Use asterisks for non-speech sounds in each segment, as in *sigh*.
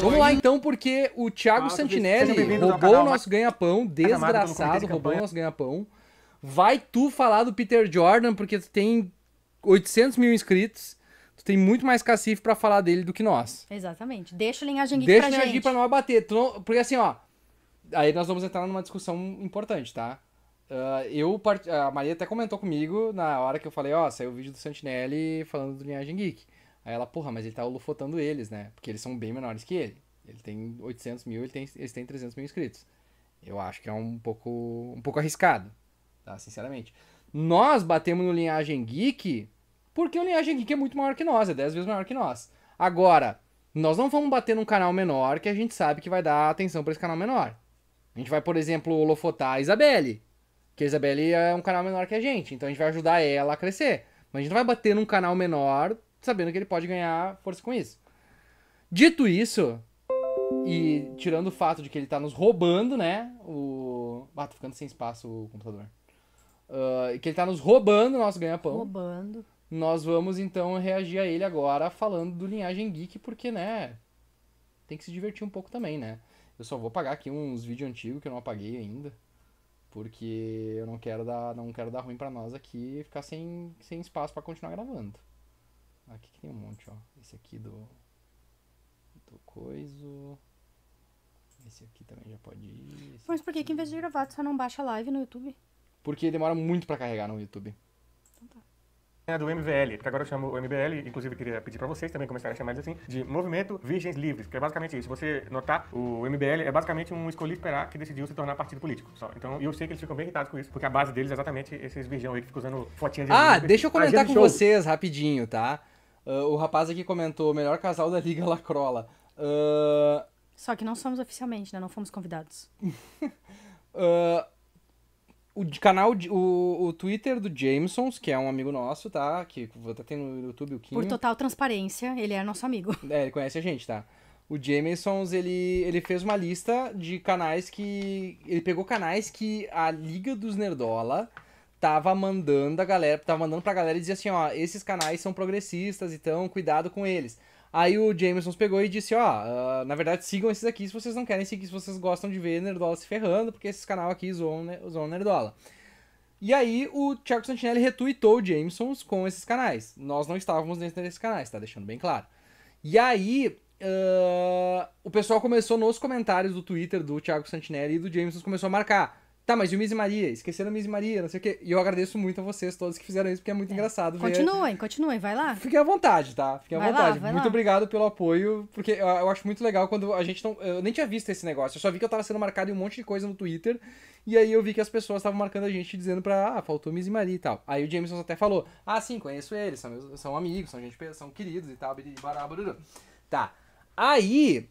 Vamos lá então, porque o Thiago ah, Santinelli roubou o nosso ganha-pão, desgraçado, roubou o nosso ganha-pão. Vai tu falar do Peter Jordan, porque tu tem 800 mil inscritos, tu tem muito mais cacife para falar dele do que nós. Exatamente. Deixa o linhagem geek Deixa pra gente. Deixa o linhagem geek pra não abater. Não... Porque assim, ó, aí nós vamos entrar numa discussão importante, tá? Uh, eu part... A Maria até comentou comigo na hora que eu falei, ó, saiu o vídeo do Santinelli falando do linhagem geek. Aí ela, porra, mas ele tá lufotando eles, né? Porque eles são bem menores que ele. Ele tem 800 mil, ele tem, eles têm 300 mil inscritos. Eu acho que é um pouco, um pouco arriscado, tá? Sinceramente. Nós batemos no Linhagem Geek porque o Linhagem Geek é muito maior que nós, é 10 vezes maior que nós. Agora, nós não vamos bater num canal menor que a gente sabe que vai dar atenção para esse canal menor. A gente vai, por exemplo, holofotar a Isabelle. Que a Isabelle é um canal menor que a gente, então a gente vai ajudar ela a crescer. Mas a gente não vai bater num canal menor sabendo que ele pode ganhar força com isso. Dito isso, e tirando o fato de que ele tá nos roubando, né? O. Ah, tô ficando sem espaço o computador. Uh, que ele tá nos roubando o nosso ganha-pão. Roubando. Nós vamos então reagir a ele agora falando do Linhagem Geek, porque, né? Tem que se divertir um pouco também, né? Eu só vou pagar aqui uns vídeos antigos que eu não apaguei ainda. Porque eu não quero dar, não quero dar ruim para nós aqui ficar sem, sem espaço para continuar gravando. Ah, aqui que tem um monte, ó. Esse aqui do, do coiso. Esse aqui também já pode ir. Mas por que que em vez de gravar tu só não baixa live no YouTube? Porque demora muito pra carregar no YouTube. Então tá é do MVL, porque agora eu chamo o MBL, inclusive queria pedir para vocês também começarem a chamar ele assim, de Movimento Virgens Livres, que é basicamente isso. Se você notar, o MBL é basicamente um escolhi esperar que decidiu se tornar partido político. Só. Então, eu sei que eles ficam bem irritados com isso, porque a base deles é exatamente esses virgão aí que ficam usando fotinha de. Ah, deixa eu comentar com show. vocês rapidinho, tá? Uh, o rapaz aqui comentou, melhor casal da Liga Lacrola. Uh... Só que não somos oficialmente, né? Não fomos convidados. uh... *laughs* O canal, o, o Twitter do Jamesons, que é um amigo nosso, tá? Que até tá tem no YouTube o Kim. Por total transparência, ele é nosso amigo. *laughs* É, ele conhece a gente, tá? O Jamesons, ele, ele fez uma lista de canais que. Ele pegou canais que a Liga dos Nerdola tava mandando a galera, tava mandando pra galera e dizia assim, ó, esses canais são progressistas, então cuidado com eles. Aí o Jameson pegou e disse, ó, uh, na verdade sigam esses aqui se vocês não querem seguir, se vocês gostam de ver Nerdola se ferrando, porque esses canal aqui zoam, né, zoam Nerdola. E aí o Thiago Santinelli retuitou o Jameson com esses canais. Nós não estávamos dentro desses canais, tá deixando bem claro. E aí, uh, o pessoal começou nos comentários do Twitter do Thiago Santinelli e do Jameson começou a marcar. Tá, mas e o Miss Maria? Esqueceram o Miss Maria, não sei o quê. E eu agradeço muito a vocês todos que fizeram isso, porque é muito é. engraçado ver. Continuem, continuem, vai lá. Fiquem à vontade, tá? Fiquem à vai vontade. Lá, muito lá. obrigado pelo apoio, porque eu, eu, acho muito legal quando a gente não. Eu nem tinha visto esse negócio, eu só vi que eu tava sendo marcado em um monte de coisa no Twitter. E aí eu vi que as pessoas estavam marcando a gente dizendo pra. Ah, faltou Miss Maria e tal. Aí o Jameson até falou: Ah, sim, conheço eles, são, meus, são amigos, são gente, são queridos e tal, bará, Tá. Aí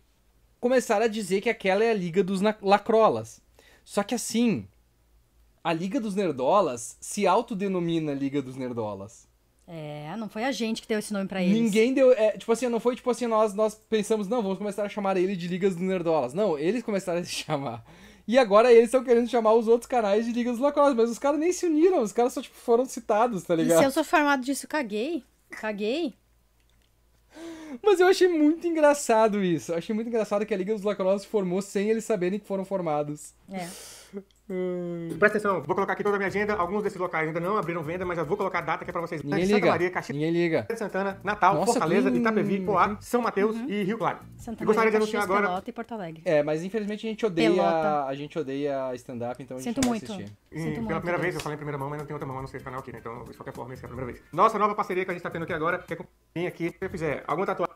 começaram a dizer que aquela é a liga dos lacrolas. Só que assim, a Liga dos Nerdolas se autodenomina Liga dos Nerdolas. É, não foi a gente que deu esse nome para eles. Ninguém deu. É, tipo assim, não foi tipo assim, nós, nós pensamos, não, vamos começar a chamar ele de liga dos Nerdolas. Não, eles começaram a se *laughs* chamar. E agora eles estão querendo chamar os outros canais de liga dos Lacrosse, mas os caras nem se uniram, os caras só tipo, foram citados, tá ligado? E se eu sou formado disso, caguei. Caguei. Mas eu achei muito engraçado isso. Eu achei muito engraçado que a Liga dos Lacrosse formou sem eles saberem que foram formados. É. Hum. Presta atenção, vou colocar aqui toda a minha agenda. Alguns desses locais ainda não abriram venda, mas já vou colocar a data que é pra vocês. Ninguém Santa liga. Maria, Ninguém liga. Santana, Natal, Nossa, Fortaleza, que... Itapevi, Poá, São Mateus uhum. e Rio Claro. Santa Maria, gostaria de anunciar Caxias, agora. Pelota e Porto Alegre. É, mas infelizmente a gente odeia, Pelota. a gente odeia stand-up, então a gente Sinto não muito. vai assistir. E, pela primeira vez, eu falei em primeira mão, mas não tem outra mão no seu canal aqui, né? Então, de qualquer forma, isso é a primeira vez. Nossa nova parceria que a gente tá tendo aqui agora, que é com quem aqui, se eu fizer alguma tatuagem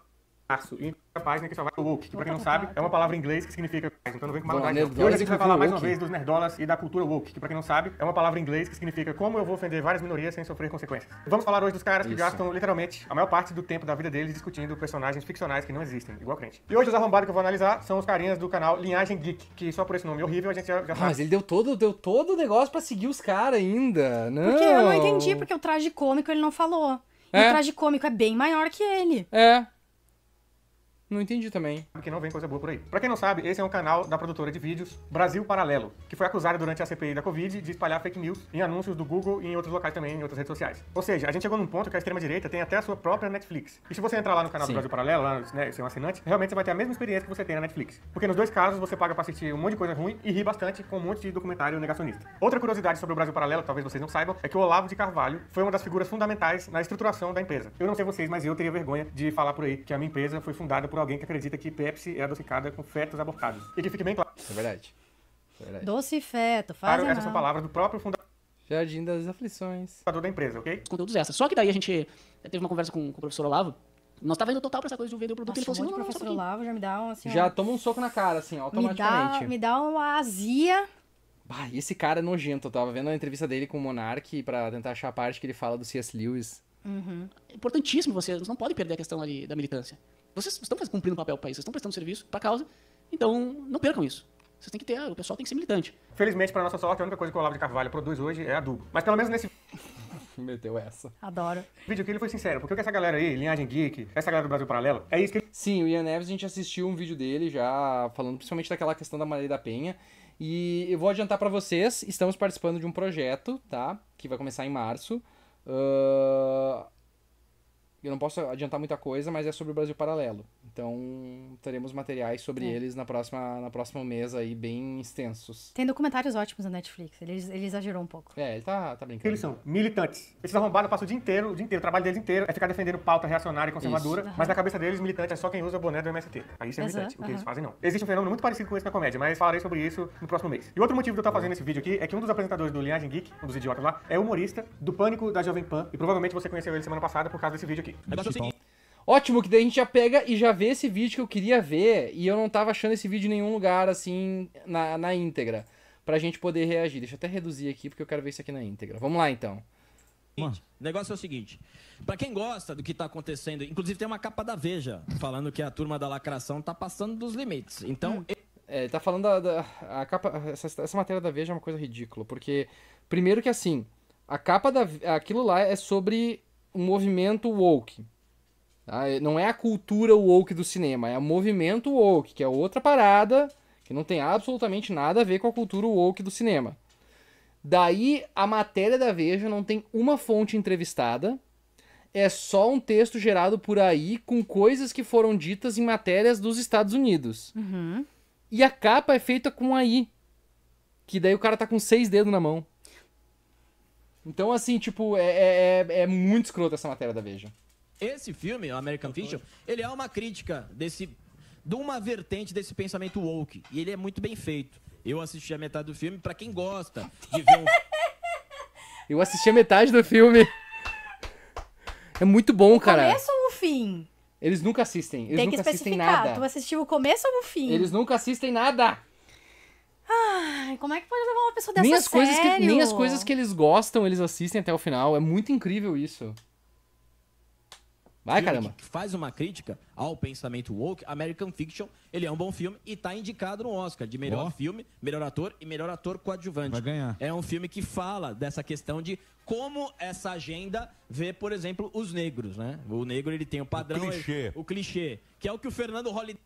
março e a página que só vai o Wook, que pra quem não sabe, é uma palavra em inglês que significa então não vem com malandragem. E hoje a gente vai falar mais uma vez dos nerdolas e da cultura woke, que pra quem não sabe, é uma palavra em inglês que significa como eu vou ofender várias minorias sem sofrer consequências. Vamos falar hoje dos caras que Isso. gastam literalmente a maior parte do tempo da vida deles discutindo personagens ficcionais que não existem, igual crente. E hoje os arrombados que eu vou analisar são os carinhas do canal Linhagem Geek, que só por esse nome horrível a gente já, já ah, Mas ele deu todo, deu todo o negócio pra seguir os caras ainda, não. Porque eu não entendi, porque o traje cômico ele não falou. É. E o é. traje cômico é bem maior que ele. É. Não entendi também. Que não vem coisa boa por aí. Pra quem não sabe, esse é um canal da produtora de vídeos Brasil Paralelo, que foi acusada durante a CPI da Covid de espalhar fake news em anúncios do Google e em outros locais também, em outras redes sociais. Ou seja, a gente chegou num ponto que a extrema-direita tem até a sua própria Netflix. E se você entrar lá no canal Sim. do Brasil Paralelo, lá, né, ser um assinante, realmente você vai ter a mesma experiência que você tem na Netflix. Porque nos dois casos você paga pra assistir um monte de coisa ruim e ri bastante com um monte de documentário negacionista. Outra curiosidade sobre o Brasil Paralelo, talvez vocês não saibam, é que o Olavo de Carvalho foi uma das figuras fundamentais na estruturação da empresa. Eu não sei vocês, mas eu teria vergonha de falar por aí que a minha empresa foi fundada por alguém que acredita que Pepsi é adocicada com fetos abortados. E que fique bem claro. É verdade. É verdade. Doce e feto, faz Claro, palavra do próprio fundador. Jardim das aflições. Fundador da empresa, ok? Conteúdos essa. Só que daí a gente eh, teve uma conversa com, com o professor Olavo. Nós tava indo total pra essa coisa de vender o produto. Nossa, ele falou assim, não, não, professor Olavo já me dá um, assim, Já toma um soco na cara, assim, automaticamente. Me dá, me dá uma azia. Bah, esse cara é nojento. Eu tava vendo a entrevista dele com o Monark pra tentar achar a parte que ele fala do C.S. Lewis. Uhum. É importantíssimo vocês, vocês não podem perder a questão ali da militância. Vocês estão cumprindo o papel para país, vocês estão prestando serviço para a causa, então não percam isso. Vocês têm que ter, o pessoal tem que ser militante. Felizmente, para nossa sorte, a única coisa que o Olavo de Carvalho produz hoje é adubo. Mas pelo menos nesse *laughs* meteu essa. Adoro. O vídeo aqui ele foi sincero, porque essa galera aí, Linhagem Geek, essa galera do Brasil Paralelo, é isso que ele... Sim, o Ian Neves, a gente assistiu um vídeo dele já, falando principalmente daquela questão da Maria da Penha. E eu vou adiantar para vocês, estamos participando de um projeto, tá? Que vai começar em março, 呃。Eu não posso adiantar muita coisa, mas é sobre o Brasil Paralelo. Então, teremos materiais sobre é. eles na próxima, na próxima mesa aí, bem extensos. Tem documentários ótimos na Netflix. Ele, ele exagerou um pouco. É, ele tá, tá brincando. Eles são militantes. Esses arrombados passam o dia inteiro, o dia inteiro, o trabalho deles inteiro é ficar defendendo pauta reacionária e conservadora, uhum. mas na cabeça deles, militante é só quem usa boné do MST. Aí isso é Exato. militante. O que eles fazem, não. Existe um fenômeno muito parecido com esse na comédia, mas falarei sobre isso no próximo mês. E outro motivo de eu estar fazendo esse vídeo aqui é que um dos apresentadores do Linhagem Geek, um dos idiotas lá, é humorista do Pânico da Jovem Pan, e provavelmente você conheceu ele semana passada por causa desse vídeo aqui top. Negócio é o seguinte. Ótimo, que daí a gente já pega e já vê esse vídeo que eu queria ver e eu não tava achando esse vídeo em nenhum lugar, assim, na, na íntegra, pra gente poder reagir. Deixa eu até reduzir aqui, porque eu quero ver isso aqui na íntegra. Vamos lá, então. O negócio é o seguinte, para quem gosta do que tá acontecendo, inclusive tem uma capa da Veja falando que a turma da lacração tá passando dos limites, então... Hum. É, tá falando da, da a capa, essa, essa matéria da Veja é uma coisa ridícula, porque, primeiro que assim, a capa da, aquilo lá é sobre o movimento woke. Tá? É, não é a cultura woke do cinema, é o movimento woke, que é outra parada que não tem absolutamente nada a ver com a cultura woke do cinema. Daí a matéria da Veja não tem uma fonte entrevistada, é só um texto gerado por aí com coisas que foram ditas em matérias dos Estados Unidos. Uhum. E a capa é feita com aí. Que daí o cara tá com seis dedos na mão. Então, assim, tipo, é, é, é, é muito escroto essa matéria da Veja. Esse filme, o American Fiction, ele é uma crítica desse, de uma vertente desse pensamento woke. E ele é muito bem feito. Eu assisti a metade do filme, para quem gosta de ver um... Eu assisti a metade do filme. É muito bom, o cara. Começo ou o fim? Eles nunca assistem. Eles Tem que nunca assistem especificar. nada. Tu assistiu o começo ou o fim? Eles nunca assistem nada. Ai, como é que pode levar uma pessoa dessa nem as coisas que Nem as coisas que eles gostam, eles assistem até o final. É muito incrível isso. Vai, caramba. Que faz uma crítica ao pensamento woke, American Fiction, ele é um bom filme e está indicado no Oscar de melhor oh. filme, melhor ator e melhor ator coadjuvante. Vai ganhar. É um filme que fala dessa questão de como essa agenda vê, por exemplo, os negros, né? O negro, ele tem o padrão... O clichê. O, o clichê, que é o que o Fernando Holliday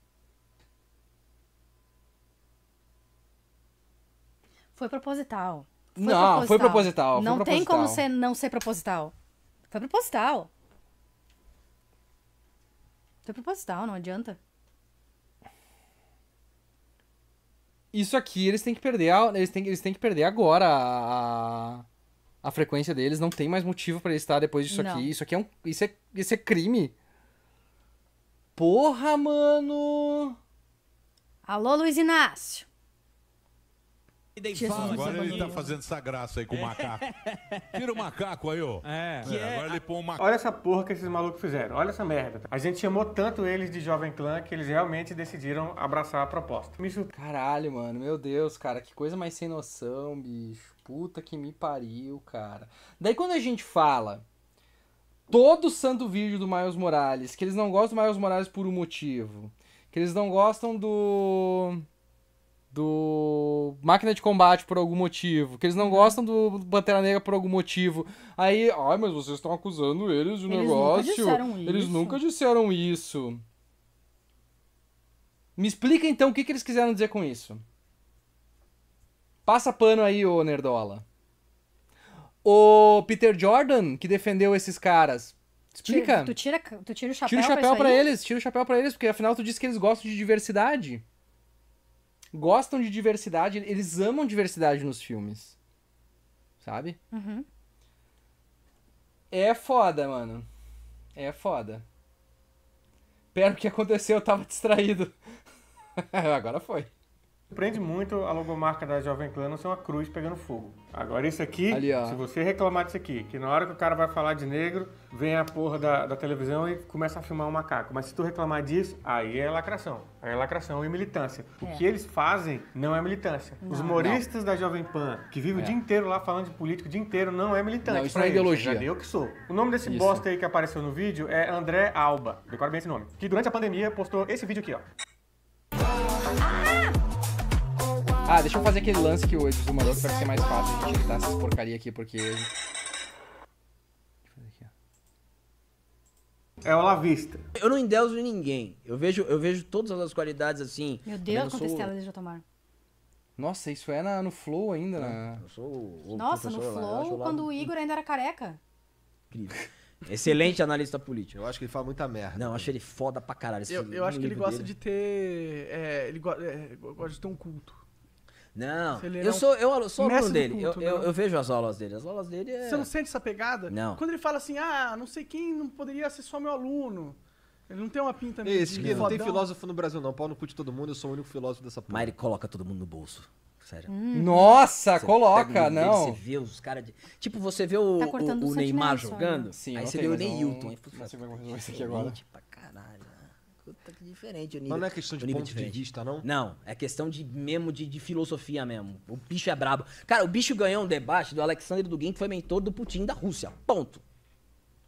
Foi proposital. Foi não, proposital. foi proposital. Não foi tem proposital. como ser, não ser proposital. Foi proposital. Foi proposital, não adianta. Isso aqui eles têm que perder, a, eles têm, eles têm que perder agora a, a frequência deles, não tem mais motivo para eles estar depois disso não. aqui. Isso aqui é um isso é, isso é crime. Porra, mano. Alô, Luiz Inácio agora ele tá fazendo essa graça aí com o é. macaco. Tira o macaco aí, ó. É. é agora é ele põe o macaco. Olha essa porra que esses malucos fizeram. Olha essa merda. A gente chamou tanto eles de Jovem Clã que eles realmente decidiram abraçar a proposta. Me chuta. Caralho, mano. Meu Deus, cara. Que coisa mais sem noção, bicho. Puta que me pariu, cara. Daí quando a gente fala todo santo vídeo do Miles Morales, que eles não gostam do Miles Morales por um motivo. Que eles não gostam do do Máquina de Combate por algum motivo, que eles não gostam do Pantera Negra por algum motivo. Aí, ai, mas vocês estão acusando eles de um eles negócio. Nunca disseram eles isso. nunca disseram isso. Me explica então o que, que eles quiseram dizer com isso. Passa pano aí, ô Nerdola. O Peter Jordan, que defendeu esses caras, explica. Tu, tu tira, tu tira o chapéu, tira o chapéu pra, pra eles, tira o chapéu pra eles, porque afinal tu disse que eles gostam de diversidade gostam de diversidade, eles amam diversidade nos filmes. Sabe? Uhum. É foda, mano. É foda. Pera, o que aconteceu? Eu tava distraído. *laughs* Agora foi surpreende muito a logomarca da Jovem Clã não ser uma cruz pegando fogo. Agora isso aqui, Ali, se você reclamar disso aqui, que na hora que o cara vai falar de negro, vem a porra da, da televisão e começa a filmar um macaco. Mas se tu reclamar disso, aí é lacração. Aí é lacração e militância. O é. que eles fazem não é militância. Não, Os humoristas não. da Jovem Pan, que vivem é. o dia inteiro lá falando de político, o dia inteiro, não é militância. Não, isso não é ideologia. eu que sou. O nome desse isso. bosta aí que apareceu no vídeo é André Alba. Decora bem esse nome. Que durante a pandemia postou esse vídeo aqui, ó. Ah, deixa eu fazer aquele lance que o Edson mandou pra parece ser é mais fácil de editar essas porcaria aqui, porque. Aqui, é o Lavista. Eu não endeuso ninguém. Eu vejo, eu vejo todas as qualidades assim. Meu Deus, quantas sou... telas eles já tomaram? Nossa, isso é na, no Flow ainda, né? Eu sou o Nossa, no Flow, quando lá... o Igor ainda era careca. Incrível. Excelente analista político. Eu acho que ele fala muita merda. Não, eu acho ele foda pra caralho. eu, eu acho que ele gosta dele. de ter. É, ele go é, gosta de ter um culto. Não, eu sou, eu sou aluno dele. Culto, eu, né, eu, eu, vejo as aulas dele. As aulas dele é... Você não sente essa pegada? Não. Quando ele fala assim, ah, não sei quem não poderia ser só meu aluno. Ele não tem uma pinta meio. Esse que não tem filósofo no Brasil, não. Paulo no cu de todo mundo, eu sou o único filósofo dessa porra. Mas ele coloca todo mundo no bolso. Sério. Hum. Nossa, você coloca, não. Dele, você vê os caras de. Tipo, você vê o, tá o, o Neymar né? jogando. Sim, aí você vê o Neilton. Não sei como resolver é isso aqui agora diferente. mas não é questão de ponto diferente. de vista, não? Não, é questão de mesmo de, de, filosofia mesmo. O bicho é brabo. Cara, o bicho ganhou um debate do Alexandre Dugin, que foi mentor do Putin da Rússia. Ponto.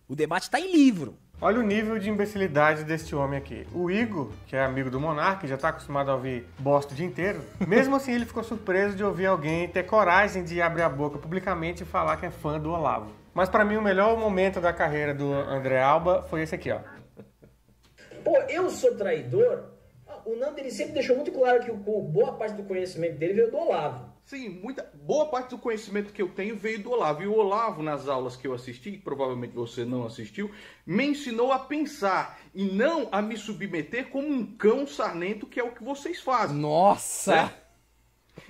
O debate tá em livro. Olha o nível de imbecilidade deste homem aqui. O Igor, que é amigo do Monark, já tá acostumado a ouvir bosta o dia inteiro. *laughs* Mesmo assim, ele ficou surpreso de ouvir alguém ter coragem de abrir a boca publicamente e falar que é fã do Olavo. Mas para mim, o melhor momento da carreira do André Alba foi esse aqui, ó pô, eu sou traidor, o Nando ele sempre deixou muito claro que o, boa parte do conhecimento dele veio do Olavo. Sim, muita boa parte do conhecimento que eu tenho veio do Olavo. E o Olavo, nas aulas que eu assisti, que provavelmente você não assistiu, me ensinou a pensar e não a me submeter como um cão sarnento, que é o que vocês fazem. Nossa! Né?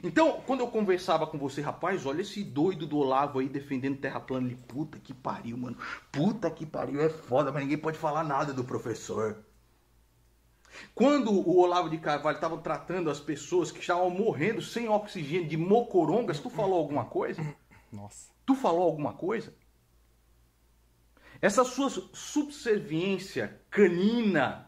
Então, quando eu conversava com você, rapaz, olha esse doido do Olavo aí defendendo terra plana. Ele, puta que pariu, mano. Puta que pariu, é foda, mas ninguém pode falar nada do professor. Quando o Olavo de Carvalho estava tratando as pessoas que estavam morrendo sem oxigênio de mocorongas, tu falou alguma coisa? Nossa. Tu falou alguma coisa? Essa sua subserviência canina,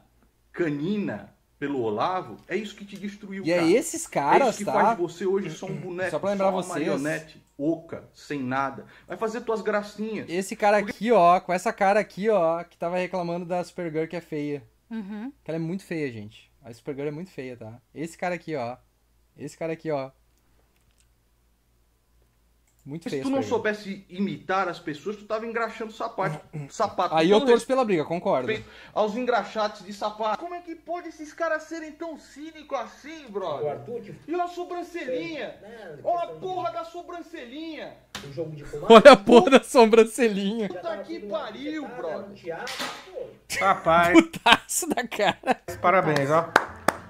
canina pelo Olavo, é isso que te destruiu. E é cara. é esses caras, é isso que tá? faz você hoje só um uhum. boneco, só, pra lembrar só uma vocês. marionete oca, sem nada. Vai fazer tuas gracinhas. Esse cara aqui, ó, com essa cara aqui, ó, que tava reclamando da Supergirl que é feia. Uhum. Que ela é muito feia, gente. A Supergirl é muito feia, tá? Esse cara aqui, ó. Esse cara aqui, ó. Muito feio. Se tu não soubesse imitar as pessoas, tu tava engraxando sapato. *clears throat* sapato Aí eu torço pela briga, concordo. Aos engraxates de sapato. Como é que pode esses caras serem tão cínicos assim, brother? Tipo, e é, é, a sobrancelhinha? Olha a porra da sobrancelhinha! jogo de Olha a porra da sobrancelhinha. Puta que pariu, brother. Rapaz. Putaço da cara. Parabéns, ó.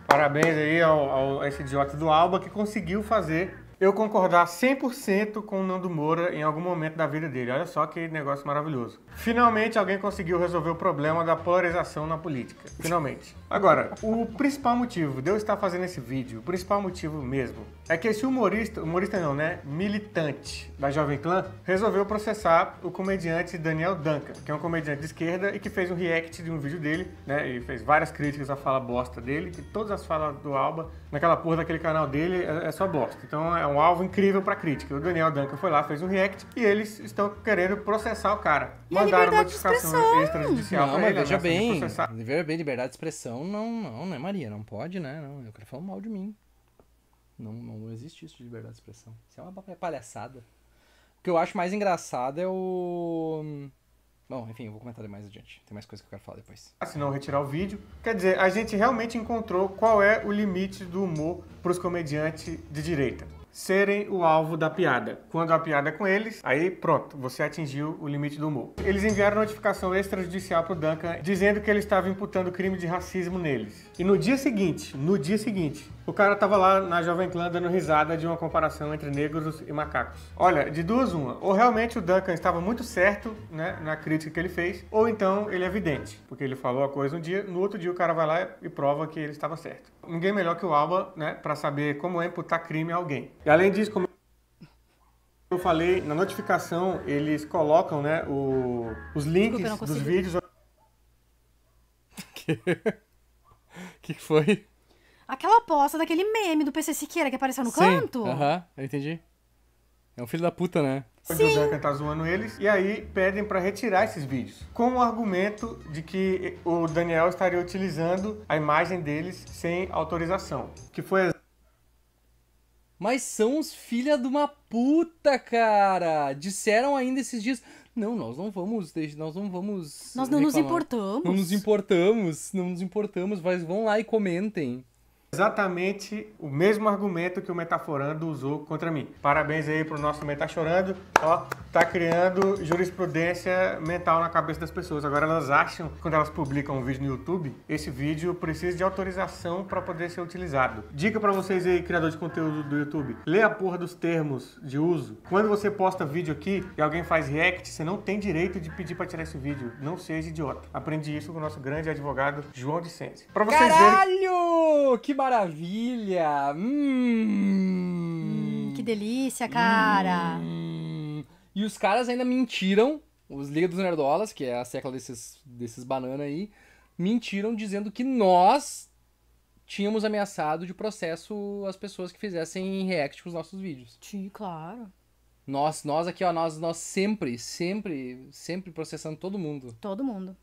Parabéns aí ao, ao, a esse idiota do Alba que conseguiu fazer eu concordar 100% com o Nando Moura em algum momento da vida dele. Olha só que negócio maravilhoso. Finalmente alguém conseguiu resolver o problema da polarização na política. Finalmente. Agora, o principal motivo de eu estar fazendo esse vídeo, o principal motivo mesmo, é que esse humorista, humorista não, né? Militante da Jovem Clã, resolveu processar o comediante Daniel Duncan, que é um comediante de esquerda e que fez um react de um vídeo dele, né? E fez várias críticas à fala bosta dele, que todas as falas do Alba, naquela porra daquele canal dele, é, é só bosta. Então é um alvo incrível pra crítica. O Daniel Duncan foi lá, fez um react e eles estão querendo processar o cara. E Mandaram uma notificação extrajudicial não, pra ele. Veja bem, liberdade de expressão não, não, né, Maria? Não pode, né? Não, eu quero falar mal de mim. Não, não existe isso de liberdade de expressão. Isso é uma é palhaçada. O que eu acho mais engraçado é o. Bom, enfim, eu vou comentar mais adiante. Tem mais coisa que eu quero falar depois. Ah, se não retirar o vídeo, quer dizer, a gente realmente encontrou qual é o limite do humor para os comediantes de direita. Serem o alvo da piada. Quando a piada é com eles, aí pronto, você atingiu o limite do humor. Eles enviaram notificação extrajudicial pro Duncan dizendo que ele estava imputando crime de racismo neles. E no dia seguinte, no dia seguinte, o cara tava lá na Jovem Clã dando risada de uma comparação entre negros e macacos. Olha, de duas uma, ou realmente o Duncan estava muito certo, né, na crítica que ele fez, ou então ele é vidente, porque ele falou a coisa um dia, no outro dia o cara vai lá e prova que ele estava certo. Ninguém melhor que o Alba, né, para saber como é imputar crime a alguém. E além disso, como eu falei, na notificação eles colocam, né, o, os links Desculpa, dos vídeos. *laughs* que que foi? Aquela aposta daquele meme do PC Siqueira que apareceu no Sim. canto. Aham, uhum, eu entendi. É um filho da puta, né? Sim. O Zeca tá zoando eles. E aí pedem para retirar esses vídeos. Com o argumento de que o Daniel estaria utilizando a imagem deles sem autorização. Que foi. Mas são os filha de uma puta, cara! Disseram ainda esses dias. Não, nós não vamos, nós não vamos. Nós não reclamar. nos importamos. Não nos importamos, não nos importamos, mas vão lá e comentem. Exatamente o mesmo argumento que o Metaforando usou contra mim. Parabéns aí pro nosso Metachorando. Ó, Tá criando jurisprudência mental na cabeça das pessoas. Agora elas acham, que quando elas publicam um vídeo no YouTube, esse vídeo precisa de autorização para poder ser utilizado. Dica para vocês aí, criador de conteúdo do YouTube: lê a porra dos termos de uso. Quando você posta vídeo aqui e alguém faz react, você não tem direito de pedir para tirar esse vídeo. Não seja idiota. Aprendi isso com o nosso grande advogado João Sense. Para vocês Caralho! Verem... Que maravilha! hum que delícia, cara! Hum... E os caras ainda mentiram, os Liga dos Nerdolas, que é a secla desses, desses banana aí, mentiram dizendo que nós tínhamos ameaçado de processo as pessoas que fizessem react com os nossos vídeos. Sim, claro. Nós, nós aqui, ó, nós, nós sempre, sempre, sempre processando todo mundo. Todo mundo.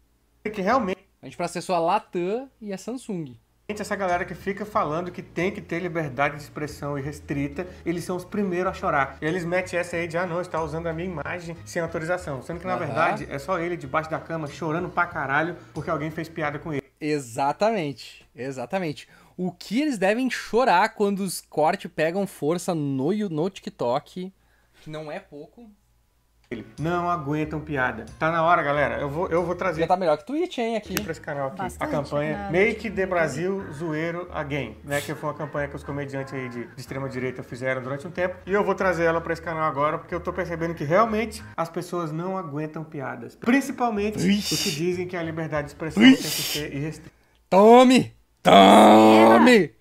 É que realmente. A gente processou a Latam e a Samsung. Essa galera que fica falando que tem que ter liberdade de expressão irrestrita, eles são os primeiros a chorar. Eles metem essa aí de, ah não, está usando a minha imagem sem autorização. Sendo que, na uhum. verdade, é só ele debaixo da cama chorando pra caralho porque alguém fez piada com ele. Exatamente, exatamente. O que eles devem chorar quando os cortes pegam força no, no TikTok, que não é pouco, não aguentam piada. Tá na hora, galera. Eu vou, eu vou trazer. Já tá melhor que Twitch, hein, aqui. aqui pra esse canal aqui. Bastante, a campanha né? Make the Brasil Zoeiro Again, né? Que foi uma campanha que os comediantes aí de, de extrema direita fizeram durante um tempo. E eu vou trazer ela pra esse canal agora, porque eu tô percebendo que realmente as pessoas não aguentam piadas. Principalmente os que dizem que a liberdade de expressão Ixi. tem que ser irrestrita. Tome! Tome!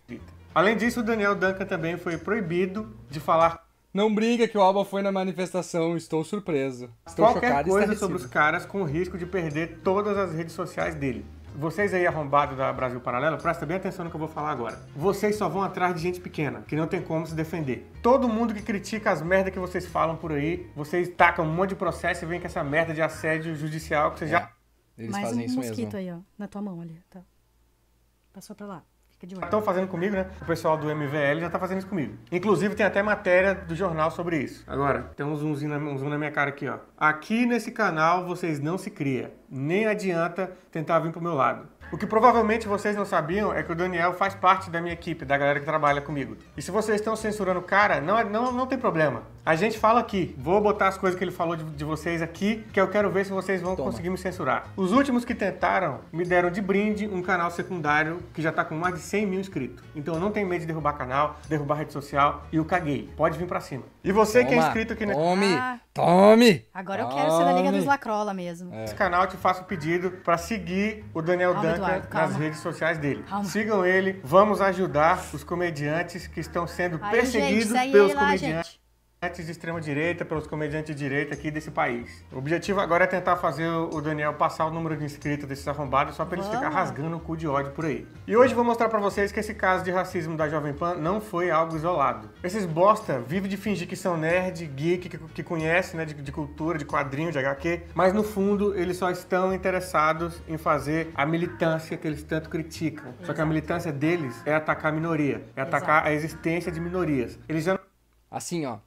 Além disso, o Daniel Duncan também foi proibido de falar não briga que o Alba foi na manifestação, estou surpreso. Estou Qualquer coisa sobre os caras com risco de perder todas as redes sociais dele. Vocês aí arrombados da Brasil Paralelo, presta bem atenção no que eu vou falar agora. Vocês só vão atrás de gente pequena, que não tem como se defender. Todo mundo que critica as merdas que vocês falam por aí, vocês tacam um monte de processo e vem com essa merda de assédio judicial que você é. já. Eles Mais fazem um isso mosquito mesmo. aí, ó, na tua mão ali. Tá. Passou pra lá. Estão fazendo comigo, né? O pessoal do MVL já está fazendo isso comigo. Inclusive, tem até matéria do jornal sobre isso. Agora, tem um zoomzinho na, um zoom na minha cara aqui, ó. Aqui nesse canal vocês não se cria. Nem adianta tentar vir pro meu lado. O que provavelmente vocês não sabiam é que o Daniel faz parte da minha equipe, da galera que trabalha comigo. E se vocês estão censurando o cara, não, é, não, não tem problema. A gente fala aqui. Vou botar as coisas que ele falou de, de vocês aqui, que eu quero ver se vocês vão Toma. conseguir me censurar. Os últimos que tentaram me deram de brinde um canal secundário que já tá com mais de 100 mil inscritos. Então eu não tenho medo de derrubar canal, derrubar rede social e eu caguei. Pode vir pra cima. E você Toma. que é inscrito aqui nesse. Tome! Ah. Tome! Agora eu quero ser da Liga dos Lacrola mesmo. É. Esse canal eu te faço o pedido para seguir o Daniel ah, Dan Branca Eduardo, nas redes sociais dele. Calma. Sigam ele, vamos ajudar os comediantes que estão sendo perseguidos gente, pelos comediantes de extrema-direita, pelos comediantes de direita aqui desse país. O objetivo agora é tentar fazer o Daniel passar o número de inscritos desses arrombados só pra eles ficarem rasgando o cu de ódio por aí. E hoje vou mostrar para vocês que esse caso de racismo da Jovem Pan não foi algo isolado. Esses bosta vivem de fingir que são nerd, geek, que, que conhece, né, de, de cultura, de quadrinho, de HQ, mas no fundo eles só estão interessados em fazer a militância que eles tanto criticam. Exato. Só que a militância deles é atacar a minoria, é atacar Exato. a existência de minorias. Eles já... Assim, ó,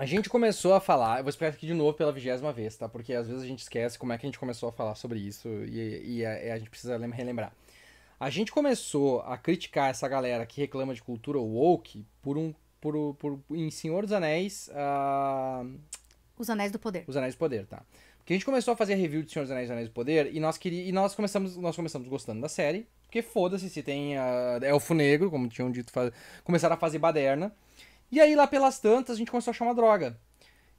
a gente começou a falar, eu vou explicar aqui de novo pela vigésima vez, tá? Porque às vezes a gente esquece como é que a gente começou a falar sobre isso e, e a, a, gente precisa relembrar. A gente começou a criticar essa galera que reclama de cultura woke por um. Por, por, em Senhor dos Anéis. Uh... Os Anéis do Poder. Os Anéis do Poder, tá. Porque a gente começou a fazer review de Senhor dos Anéis e Anéis do Poder e nós, queria, e nós, começamos, nós começamos gostando da série, porque foda-se se tem uh, Elfo Negro, como tinham dito, faz... começaram a fazer baderna. E aí lá pelas tantas a gente começou a achar uma droga.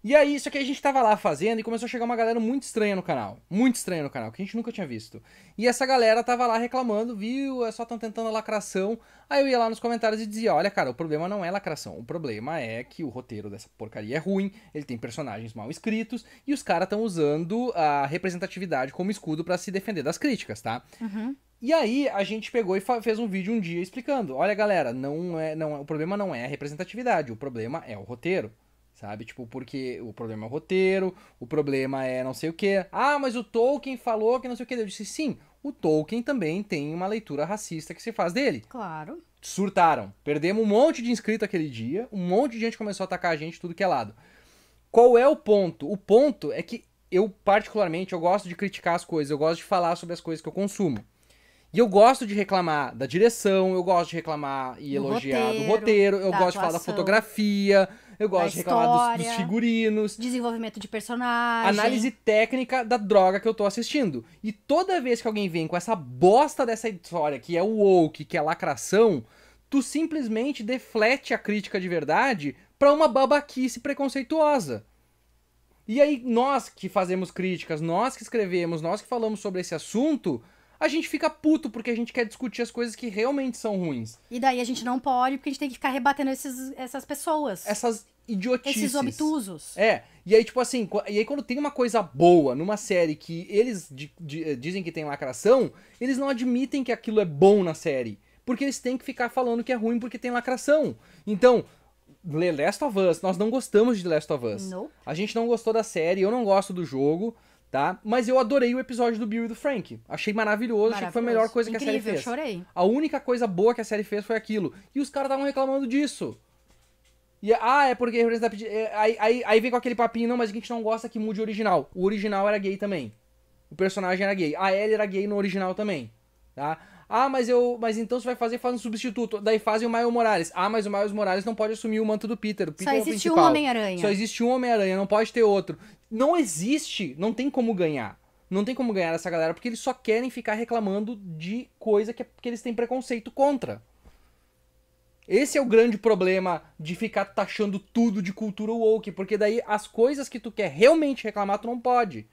E aí, isso que a gente tava lá fazendo e começou a chegar uma galera muito estranha no canal. Muito estranha no canal, que a gente nunca tinha visto. E essa galera tava lá reclamando, viu? É só tão tentando a lacração. Aí eu ia lá nos comentários e dizia: olha, cara, o problema não é lacração. O problema é que o roteiro dessa porcaria é ruim, ele tem personagens mal escritos e os caras estão usando a representatividade como escudo para se defender das críticas, tá? Uhum. E aí a gente pegou e fez um vídeo um dia explicando. Olha, galera, não é, não é, o problema não é a representatividade, o problema é o roteiro. Sabe? Tipo, porque o problema é o roteiro, o problema é não sei o quê. Ah, mas o Tolkien falou que não sei o quê. Eu disse, sim, o Tolkien também tem uma leitura racista que se faz dele. Claro. Surtaram. Perdemos um monte de inscrito aquele dia, um monte de gente começou a atacar a gente tudo que é lado. Qual é o ponto? O ponto é que eu, particularmente, eu gosto de criticar as coisas, eu gosto de falar sobre as coisas que eu consumo. E eu gosto de reclamar da direção, eu gosto de reclamar e do elogiar roteiro, do roteiro, eu gosto atuação, de falar da fotografia, eu gosto de reclamar dos, dos, figurinos. Desenvolvimento de personagem. Análise técnica da droga que eu tô assistindo. E toda vez que alguém vem com essa bosta dessa história, que é o woke, que é lacração, tu simplesmente deflete a crítica de verdade pra uma babaquice preconceituosa. E aí, nós que fazemos críticas, nós que escrevemos, nós que falamos sobre esse assunto, a gente fica puto porque a gente quer discutir as coisas que realmente são ruins. E daí a gente não pode porque a gente tem que ficar rebatendo esses, essas pessoas. Essas idiotices. Esses obtusos. É. E aí, tipo assim, e aí quando tem uma coisa boa numa série que eles di di eh, dizem que tem lacração, eles não admitem que aquilo é bom na série. Porque eles têm que ficar falando que é ruim porque tem lacração. Então, The Last of Us, nós não gostamos de The Last of Us. Nope. A gente não gostou da série, eu não gosto do jogo tá? Mas eu adorei o episódio do Bill e do Frank. Achei maravilhoso, achei que foi a melhor coisa Incrível, que a série fez. chorei. A única coisa boa que a série fez foi aquilo. E os caras estavam reclamando disso. E, ah, é porque a pedindo. É, aí, aí, aí vem com aquele papinho, não, mas a gente não gosta que mude o original. O original era gay também. O personagem era gay. A Ellie era gay no original também. Tá? Ah, mas eu. Mas então você vai fazer faz um substituto. Daí fazem o Miles Morales. Ah, mas o Miles Morales não pode assumir o manto do Peter. Peter Só, existe é Só existe um Homem-Aranha. Só existe um Homem-Aranha, não pode ter outro não existe, não tem como ganhar. Não tem como ganhar essa galera, porque eles só querem ficar reclamando de coisa que, é, que eles têm preconceito contra. Esse é o grande problema de ficar taxando tudo de cultura woke, porque daí as coisas que tu quer realmente reclamar, tu não pode.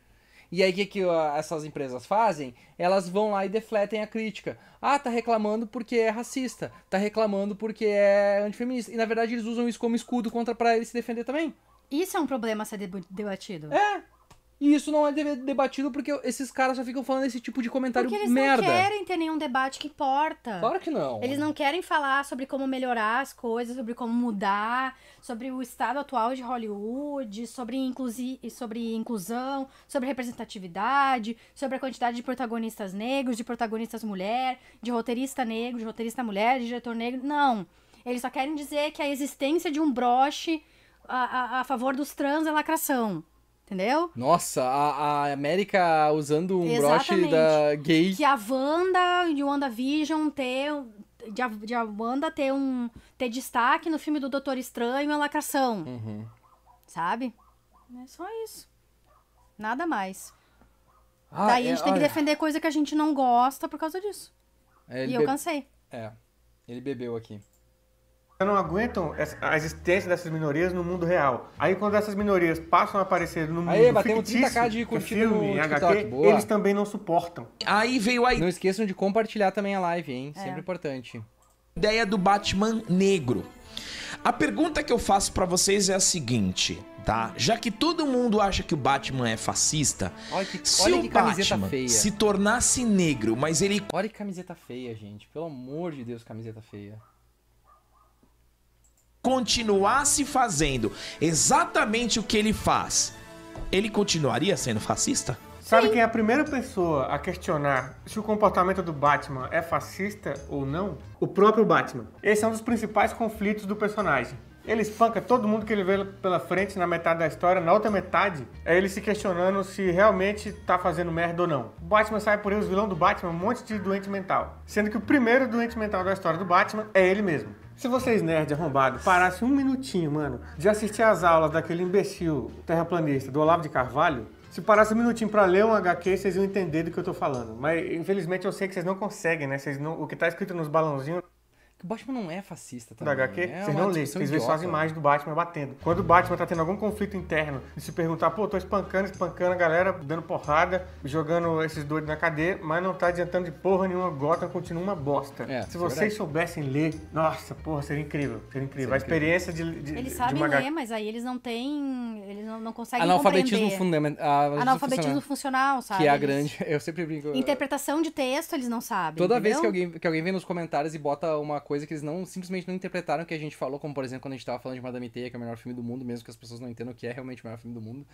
E aí o que, que ah, essas empresas fazem? Elas vão lá e defletem a crítica. Ah, tá reclamando porque é racista, tá reclamando porque é antifeminista. E na verdade eles usam isso como escudo contra para eles se defender também. Isso é um problema a ser debatido. É. E isso não é debatido porque esses caras só ficam falando esse tipo de comentário porque eles merda. Eles não querem ter nenhum debate que importa. Claro que não. Eles não querem falar sobre como melhorar as coisas, sobre como mudar, sobre o estado atual de Hollywood, sobre, inclusi sobre inclusão, sobre representatividade, sobre a quantidade de protagonistas negros, de protagonistas mulher, de roteirista negro, de roteirista mulher, de diretor negro. Não. Eles só querem dizer que a existência de um broche a, a, favor dos trans é lacração. Entendeu? Nossa, a, a, América usando um Exatamente. broche da gay. Que a Wanda de WandaVision ter. De a, de a Wanda ter um. ter destaque no filme do Doutor Estranho é lacração. Uhum. Sabe? É só isso. Nada mais. Ah, Daí a é, gente tem que defender coisa que a gente não gosta por causa disso. É, e eu be... cansei. É. Ele bebeu aqui não aguentam a existência dessas minorias no mundo real. Aí quando essas minorias passam a aparecer no mundo Aí, fictício, de é filme, no HQ, boa. eles também não suportam. Aí veio aí. Não esqueçam de compartilhar também a live, hein? É. Sempre importante. Ideia do Batman negro. A pergunta que eu faço para vocês é a seguinte, tá? Já que todo mundo acha que o Batman é fascista, que, se o Batman feia. se tornasse negro, mas ele Olha que camiseta feia, gente. Pelo amor de Deus, camiseta feia continuasse fazendo exatamente o que ele faz, ele continuaria sendo fascista? Sabe quem é a primeira pessoa a questionar se o comportamento do Batman é fascista ou não? O próprio Batman. Esse é um dos principais conflitos do personagem. Ele espanca todo mundo que ele vê pela frente na metade da história, na outra metade é ele se questionando se realmente tá fazendo merda ou não. O Batman sai por aí, os vilões do Batman, um monte de doente mental. Sendo que o primeiro doente mental da história do Batman é ele mesmo. Se vocês, nerd arrombado, parassem um minutinho, mano, de assistir às aulas daquele imbecil terraplanista do Olavo de Carvalho, se parasse um minutinho para ler um HQ, vocês iam entender do que eu tô falando. Mas infelizmente eu sei que vocês não conseguem, né? Vocês não... O que tá escrito nos balãozinhos que o Batman não é fascista também. Da HQ? É Vocês não lê, vocês veem só as né? imagens do Batman batendo. Quando o Batman tá tendo algum conflito interno e se perguntar, pô, tô espancando, espancando a galera, dando porrada, jogando esses doidos na cadeia, mas não tá adiantando de porra nenhuma, gota, continua uma bosta. É, se é vocês verdade. soubessem ler, nossa, porra, seria incrível. Seria incrível. Seria a experiência incrível. de, de. Eles sabem de uma... ler, mas aí eles não têm. Eles não, não conseguem. Analfabetismo fundamental. Ah, Analfabetismo funcional, sabe? Que é a grande. *laughs* Eu sempre brinco. Interpretação de texto eles não sabem. Toda entendeu? vez que alguém, que alguém vem nos comentários e bota uma coisa que eles não simplesmente não interpretaram que a gente falou, como por exemplo quando a gente tava falando de Madame Teia, que é o melhor filme do mundo, mesmo que as pessoas não entendam o que é realmente o melhor filme do mundo.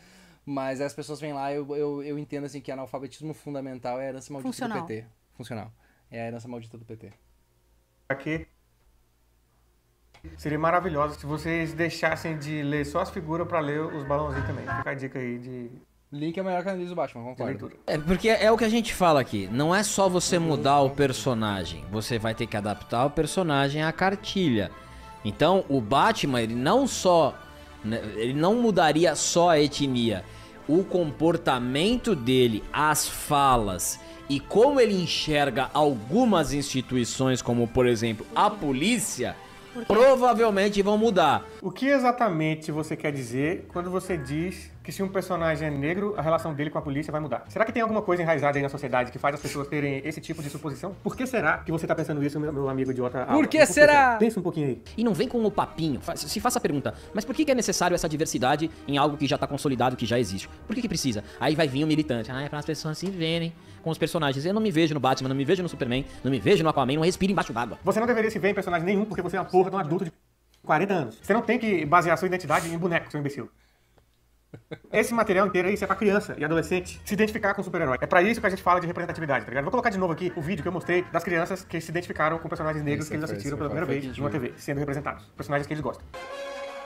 Mas as pessoas vêm lá, eu, eu, eu entendo assim que analfabetismo fundamental é a herança maldita Funcional. do PT. Funcional. É a herança maldita do PT. Aqui. Seria maravilhoso se vocês deixassem de ler só as figuras para ler os balãozinhos também. Fica a dica aí de Link é a melhor camisa do Batman, concordo. É, é porque é, é o que a gente fala aqui. Não é só você mudar o personagem. Você vai ter que adaptar o personagem à cartilha. Então, o Batman, ele não só. Né, ele não mudaria só a etnia. O comportamento dele, as falas e como ele enxerga algumas instituições, como por exemplo a polícia, provavelmente vão mudar. O que exatamente você quer dizer quando você diz que se um personagem é negro, a relação dele com a polícia vai mudar. Será que tem alguma coisa enraizada aí na sociedade que faz as pessoas terem esse tipo de suposição? Por que será que você tá pensando isso, meu amigo outra... Por, por que será? Pensa um pouquinho aí. E não vem com o papinho. Se faça a pergunta, mas por que é necessário essa diversidade em algo que já tá consolidado, que já existe? Por que, que precisa? Aí vai vir o um militante. Ah, é pra as pessoas se verem com os personagens. Eu não me vejo no Batman, não me vejo no Superman, não me vejo no Aquaman, não respiro embaixo d'água. Você não deveria se ver em personagem nenhum porque você é uma porra de um adulto de 40 anos. Você não tem que basear sua identidade em boneco, seu imbecil. Esse material inteiro aí, isso é pra criança e adolescente se identificar com o super-herói. É pra isso que a gente fala de representatividade, tá ligado? Vou colocar de novo aqui o vídeo que eu mostrei das crianças que se identificaram com personagens negros é isso que eles assistiram pela primeira vez uma TV, sendo representados. Personagens que eles gostam.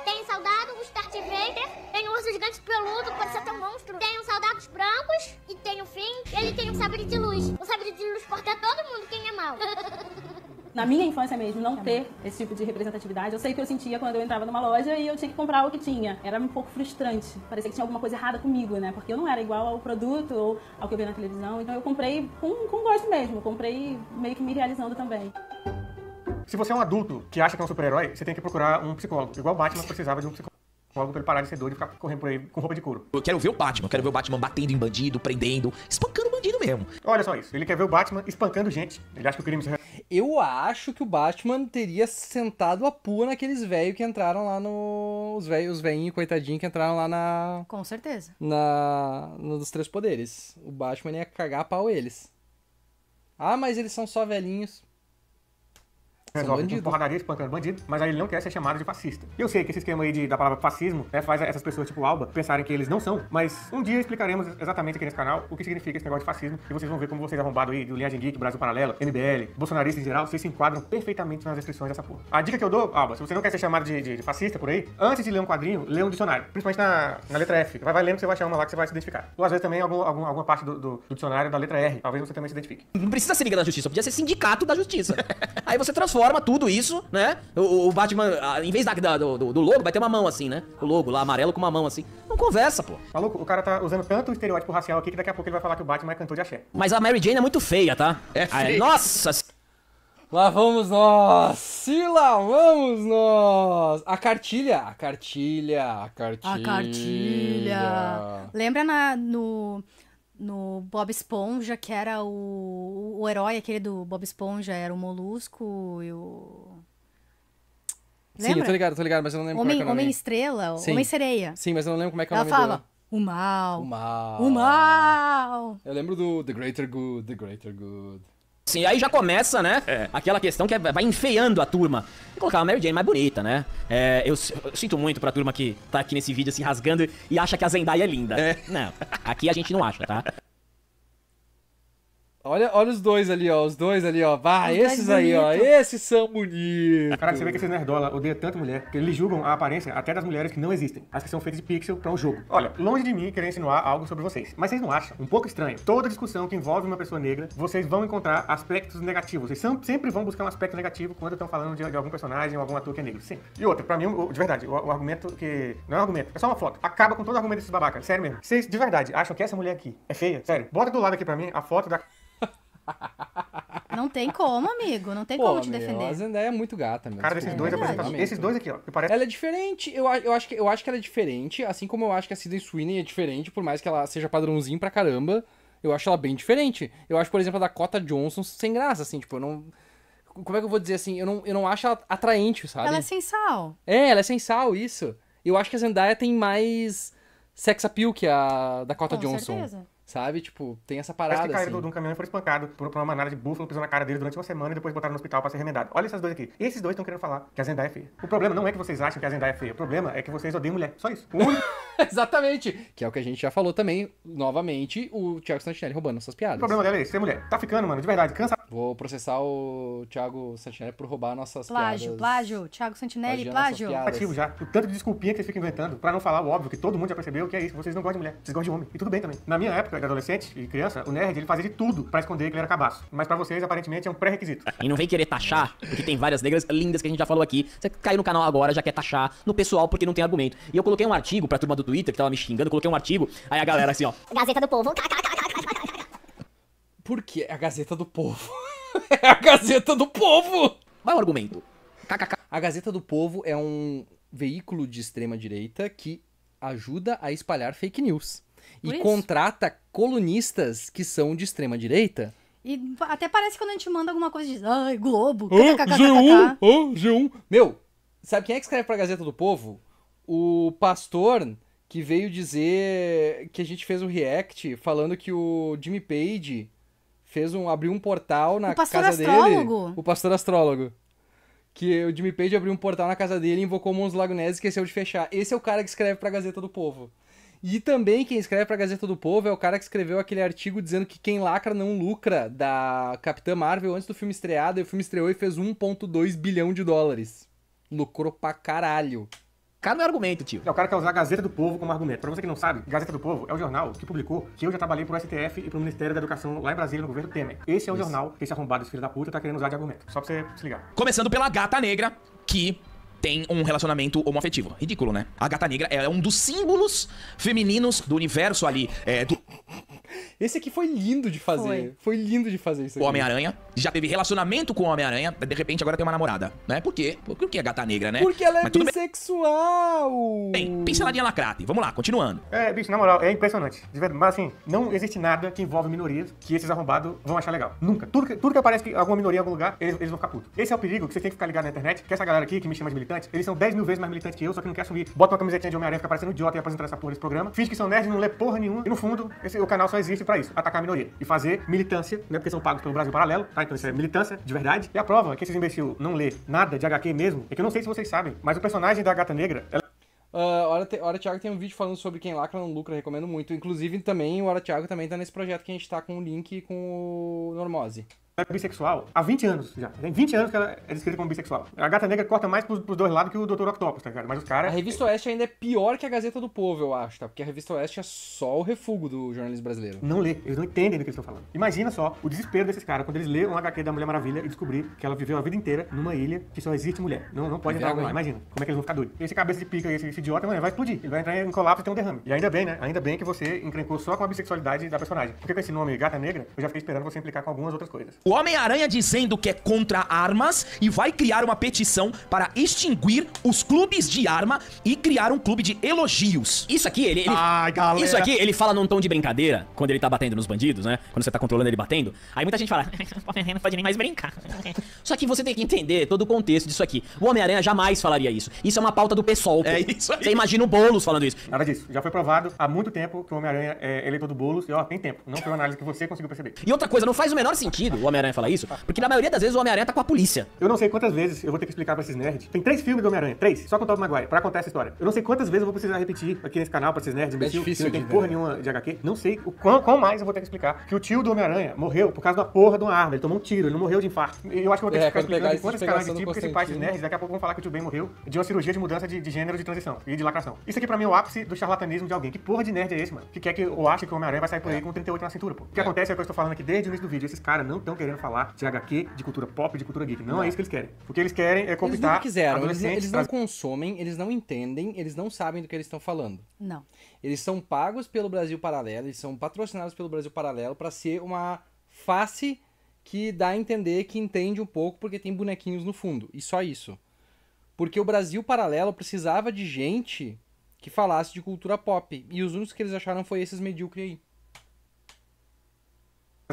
Tem soldado Darth Vader, tem um urso gigante peludo, pode ser até um monstro, tem os soldados brancos e tem o Finn, ele tem um sabre de luz. O sabre de luz corta todo mundo quem é mau. *laughs* na minha infância mesmo, não ter esse tipo de representatividade. Eu sei que eu sentia quando eu entrava numa loja e eu tinha que comprar o que tinha. Era um pouco frustrante. Parecia que tinha alguma coisa errada comigo, né? Porque eu não era igual ao produto ou ao que eu via na televisão. Então eu comprei com, com gosto mesmo. Comprei meio que me realizando também. Se você é um adulto que acha que é um super-herói, você tem que procurar um psicólogo. Igual Batman precisava de um psicólogo logo pra ele parar de ser doido e ficar correndo por aí com roupa de couro. Eu quero ver o Batman, quero ver o Batman batendo em bandido, prendendo, espancando bandido mesmo. Olha só isso, ele quer ver o Batman espancando gente. Ele acha que o crime se eu acho que o Batman teria sentado a pua naqueles velhos que entraram lá no. Os velhos, os velhinhos, coitadinhos, que entraram lá na. Com certeza. Na. dos Três Poderes. O Batman ia cagar a pau eles. Ah, mas eles são só velhinhos resolve bandido. porradaria espancando bandido, mas aí ele não quer ser chamado de fascista. E eu sei que esse esquema aí de, da palavra fascismo né, faz essas pessoas tipo Alba pensarem que eles não são, mas um dia explicaremos exatamente aqui nesse canal o que significa esse negócio de fascismo e vocês vão ver como vocês arrombados aí do Linhagem Geek, Brasil Paralelo, MBL, bolsonaristas em geral, vocês se enquadram perfeitamente nas descrições dessa porra. A dica que eu dou, Alba, se você não quer ser chamado de, de, de fascista por aí, antes de ler um quadrinho, lê um dicionário, principalmente na, na letra F. Vai, vai lendo que você vai achar uma lá que você vai se identificar. Ou às vezes também algum, algum alguma parte do, do, do dicionário da letra R, talvez você também se identifique. Não precisa ser Liga da Justiça, podia ser Sindicato da Justiça. *laughs* aí você transforma transforma tudo isso, né? O, o Batman, ah, em vez da, da do, do, logo, vai ter uma mão assim, né? O logo lá amarelo com uma mão assim. Não conversa, pô. Maluco, tá o cara tá usando tanto estereótipo racial aqui que daqui a pouco ele vai falar que o Batman é cantor de axé. Mas a Mary Jane é muito feia, tá? É, ah, é. feia. nossa Lá vamos nós! Se lá vamos nós! A cartilha! A cartilha! A cartilha! A cartilha! Lembra na, no no Bob Esponja, que era o, o herói aquele do Bob Esponja, era o Molusco e o. Lembra? Sim, eu tô ligado, tô ligado, mas eu não lembro Homem, como é que é o nome. Homem Estrela, Sim. Homem Sereia. Sim, mas eu não lembro como é que é o nome fala, O mal. O mal. O mal. Eu lembro do The Greater Good, The Greater Good. Sim, aí já começa, né? É. Aquela questão que é, vai enfeiando a turma. Vou colocar uma Mary Jane mais bonita, né? É, eu, eu, sinto muito pra turma que tá aqui nesse vídeo assim rasgando e acha que a Zendaya é linda. É. Não, aqui a gente não acha, tá? Olha, olha os dois ali, ó. Os dois ali, ó. Vá, esses aí, ó. Esses são bonitos. Cara, você vê que esses nerdola odeiam tanto mulher que eles julgam a aparência até das mulheres que não existem. As que são feitas de pixel pra um jogo. Olha, longe de mim querer insinuar algo sobre vocês. Mas vocês não acham? Um pouco estranho. Toda discussão que envolve uma pessoa negra, vocês vão encontrar aspectos negativos. Vocês são, sempre vão buscar um aspecto negativo quando estão falando de, de, algum personagem ou algum ator que é negro. Sempre. E outra, pra mim, de verdade, o, o argumento que. Não é um argumento, é só uma foto. Acaba com todo o argumento desses babacas. Sério mesmo. Vocês, de verdade, acham que essa mulher aqui é feia? Sério. Bota do lado aqui pra mim a foto da não tem como, amigo. Não tem Pô, como te meu, defender. A Zendaya é muito gata, meu. Cara, desses dois, é, é esses dois aqui, ó. Parece... Ela é diferente. Eu, eu, acho que, eu acho que ela é diferente, assim como eu acho que a Sidney Sweeney é diferente, por mais que ela seja padrãozinho pra caramba. Eu acho ela bem diferente. Eu acho, por exemplo, a Dakota Johnson sem graça, assim, tipo, eu não. Como é que eu vou dizer assim? Eu não, eu não acho ela atraente, sabe? Ela é sem sal. É, ela é sem sal, isso. Eu acho que a Zendaya tem mais sex appeal que a Dakota Com Johnson. Certeza. Sabe? Tipo, tem essa parada. Parece que caíram assim. de um caminhão e foram espancados por uma manada de búfalo, pisou na cara dele durante uma semana e depois botaram no hospital pra ser remendado. Olha esses dois aqui. Esses dois estão querendo falar que a Zendaya é feia. O problema não é que vocês acham que a Zendaya é feia. O problema é que vocês odeiam mulher. Só isso. *laughs* Exatamente. Que é o que a gente já falou também, novamente, o Thiago Santinelli roubando essas piadas. O problema dela é esse, ser mulher. Tá ficando, mano, de verdade, cansa. Vou processar o Thiago Santinelli por roubar nossas plágio, piadas. Plágio, plágio. Thiago Santinelli, plágio. Ativo já. O tanto de desculpinha que vocês ficam inventando pra não falar o óbvio que todo mundo já percebeu que é isso. Vocês não gostam de mulher, vocês gostam de homem. E tudo bem também. Na minha época, de adolescente e criança, o nerd ele fazia de tudo para esconder que ele era cabaço. Mas para vocês, aparentemente, é um pré-requisito. E não vem querer taxar, porque tem várias negras lindas que a gente já falou aqui. Você caiu no canal agora, já quer taxar no pessoal porque não tem argumento. E eu coloquei um artigo pra turma do Twitter que tava me xingando, coloquei um artigo, aí a galera assim, ó. Gazeta do Povo. Por que a Gazeta do Povo? é a Gazeta do Povo! *laughs* É Vai é o argumento. KKK. A Gazeta do Povo é um veículo de extrema direita que ajuda a espalhar fake news e isso? contrata colunistas que são de extrema direita. E até parece que quando a gente manda alguma coisa diz, ai, Globo, oh, G1, oh, G1. Meu, sabe quem é que escreve pra Gazeta do Povo? O pastor que veio dizer que a gente fez um react falando que o Jimmy Page fez um abriu um portal na casa astrólogo. dele. O pastor astrólogo. O pastor astrólogo. Que o Jimmy Page abriu um portal na casa dele, invocou Mons Lago e esqueceu de fechar. Esse é o cara que escreve pra Gazeta do Povo. E também quem escreve para a Gazeta do Povo é o cara que escreveu aquele artigo dizendo que quem lacra não lucra da Capitã Marvel antes do filme estreado, e o filme estreou e fez 1.2 bilhão de dólares. Lucrou pra caralho. Cara não é argumento, tio. É o cara quer usar a Gazeta do Povo como argumento. Pra você que não sabe, Gazeta do Povo é o jornal que publicou que eu já trabalhei pro STF e pro Ministério da Educação lá em Brasília, no governo Temer. Esse é o Isso. jornal que esse arrombado, esse filho da puta, tá querendo usar de argumento. Só pra você se ligar. Começando pela gata negra, que tem um relacionamento homoafetivo. Ridículo, né? A gata negra é um dos símbolos femininos do universo ali. É, do... Esse aqui foi lindo de fazer. Foi, foi lindo de fazer isso. Aqui. O Homem-Aranha já teve relacionamento com o Homem-Aranha, de repente agora tem uma namorada, né? Por quê? Por que a é gata negra, né? Porque ela é Mas bissexual. Bem. bem, pinceladinha lacrate. Vamos lá, continuando. É, bicho, na moral, é impressionante. De verdade. Mas assim, não existe nada que envolve minorias que esses arrombados vão achar legal. Nunca. Tudo que, tudo que aparece que alguma minoria em algum lugar, eles, eles vão ficar putos. Esse é o perigo que vocês têm que ficar ligado na internet, que essa galera aqui que me chama de militar, militantes, eles são 10 mil vezes mais militantes que eu, só que não quer assumir. Bota uma camisetinha de Homem-Aranha, fica parecendo um idiota em apresentar essa porra desse programa. Finge que são nerds, não lê porra nenhuma. E no fundo, esse, o canal só existe pra isso, atacar a minoria. E fazer militância, né? Porque são pagos pelo Brasil Paralelo, tá? Então isso é militância, de verdade. E a prova que esses imbecil não lê nada de HQ mesmo, é que eu não sei se vocês sabem, mas o personagem da Gata Negra, ela... Uh, ah, Hora, te... Thiago tem um vídeo falando sobre quem lacra não lucra, recomendo muito. Inclusive também, o Hora Thiago também tá nesse projeto que a gente tá com o link com o Normose é bissexual há 20 anos já. Tem 20 anos que ela é descrita como bissexual. A Gata Negra corta mais pros, pros dois lados que o Dr. Octopus, tá ligado? Mas os caras... A Revista Oeste ainda é pior que a Gazeta do Povo, eu acho, tá? Porque a Revista Oeste é só o refúgio do jornalismo brasileiro. Não lê. Eles não entendem do que eles estão falando. Imagina só o desespero desses caras quando eles lêem um HQ da Mulher Maravilha e descobrir que ela viveu a vida inteira numa ilha que só existe mulher. Não, não pode entrar lá. Imagina. Como é que eles vão ficar doidos? Esse cabeça de pica, esse, esse idiota, mano, vai explodir. Ele vai entrar em colapso e ter um derrame. E ainda bem, né? Ainda bem que você encrencou só com a bissexualidade da personagem. Porque com esse nome Gata Negra, eu já fiquei esperando você implicar com algumas outras coisas. O Homem-Aranha dizendo que é contra armas e vai criar uma petição para extinguir os clubes de arma e criar um clube de elogios. Isso aqui, ele. ele Ai, galera. Isso aqui, ele fala num tom de brincadeira, quando ele tá batendo nos bandidos, né? Quando você tá controlando ele batendo. Aí muita gente fala, homem *laughs* não pode nem mais brincar. *laughs* Só que você tem que entender todo o contexto disso aqui. O Homem-Aranha jamais falaria isso. Isso é uma pauta do pessoal. É isso aí. Você imagina o Boulos falando isso. Nada disso. Já foi provado há muito tempo que o Homem-Aranha é eleitor do Boulos. E ó, tem tempo. Não foi uma análise que você conseguiu perceber. E outra coisa, não faz o menor sentido o Homem Homem-Aranha falar isso? Porque na maioria das vezes o Homem-Aranha tá com a polícia. Eu não sei quantas vezes eu vou ter que explicar pra esses nerds. Tem três filmes do Homem-Aranha, três, só com o Tobey Maguire, pra contar essa história. Eu não sei quantas vezes eu vou precisar repetir aqui nesse canal pra esses nerds, é imbecil, é difícil que não tem porra ver. nenhuma de HQ. Não sei o quão, quão, mais eu vou ter que explicar que o tio do Homem-Aranha morreu por causa da porra de uma arma. Ele tomou um tiro, ele não morreu de infarto. Eu acho que eu vou ter é, que ficar quantos explicando quantas de tipo porque esse pai de nerds daqui a pouco vão falar que o tio Ben morreu de uma cirurgia de mudança de, de gênero de transição e de lacração. Isso aqui pra mim é o ápice do charlatanismo de alguém. Que porra de nerd é esse, mano? Que quer que eu acho que o Homem-Aranha vai sair por aí é. com 38 na cintura, pô. O que acontece é que eu estou falando aqui desde o início do vídeo. Esses caras não estão querendo falar de HQ, de cultura pop, de cultura geek. Não, é não. é isso que eles querem. O que eles querem é copiar Eles não quiseram, eles não, eles não consomem, eles não entendem, eles não sabem do que eles estão falando. Não. Eles são pagos pelo Brasil Paralelo, eles são patrocinados pelo Brasil Paralelo para ser uma face que dá a entender que entende um pouco porque tem bonequinhos no fundo. E só isso. Porque o Brasil Paralelo precisava de gente que falasse de cultura pop. E os únicos que eles acharam foi esses medíocres aí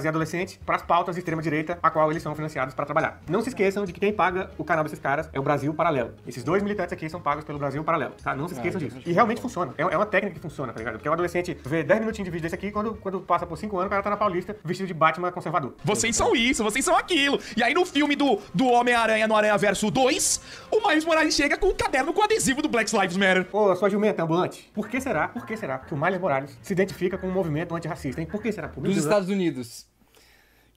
e adolescentes para as pautas de extrema-direita a qual eles são financiados para trabalhar. Não se esqueçam de que quem paga o canal desses caras é o Brasil Paralelo. Esses dois militantes aqui são pagos pelo Brasil Paralelo, tá? Não se ah, esqueçam é disso. E realmente funciona. É, é, uma técnica que funciona, tá ligado? Porque o adolescente vê 10 minutinhos de vídeo desse aqui, quando, quando passa por 5 anos, o cara tá na Paulista vestido de Batman conservador. Vocês são isso, vocês são aquilo. E aí no filme do, do Homem-Aranha no Aranha Verso 2, o Miles Morales chega com o um caderno com adesivo do Black Lives Matter. Ô, sua jumenta ambulante, por que será, por que será que o Miles Morales se identifica com o um movimento antirracista, hein? Por que será? Por Dos Estados Unidos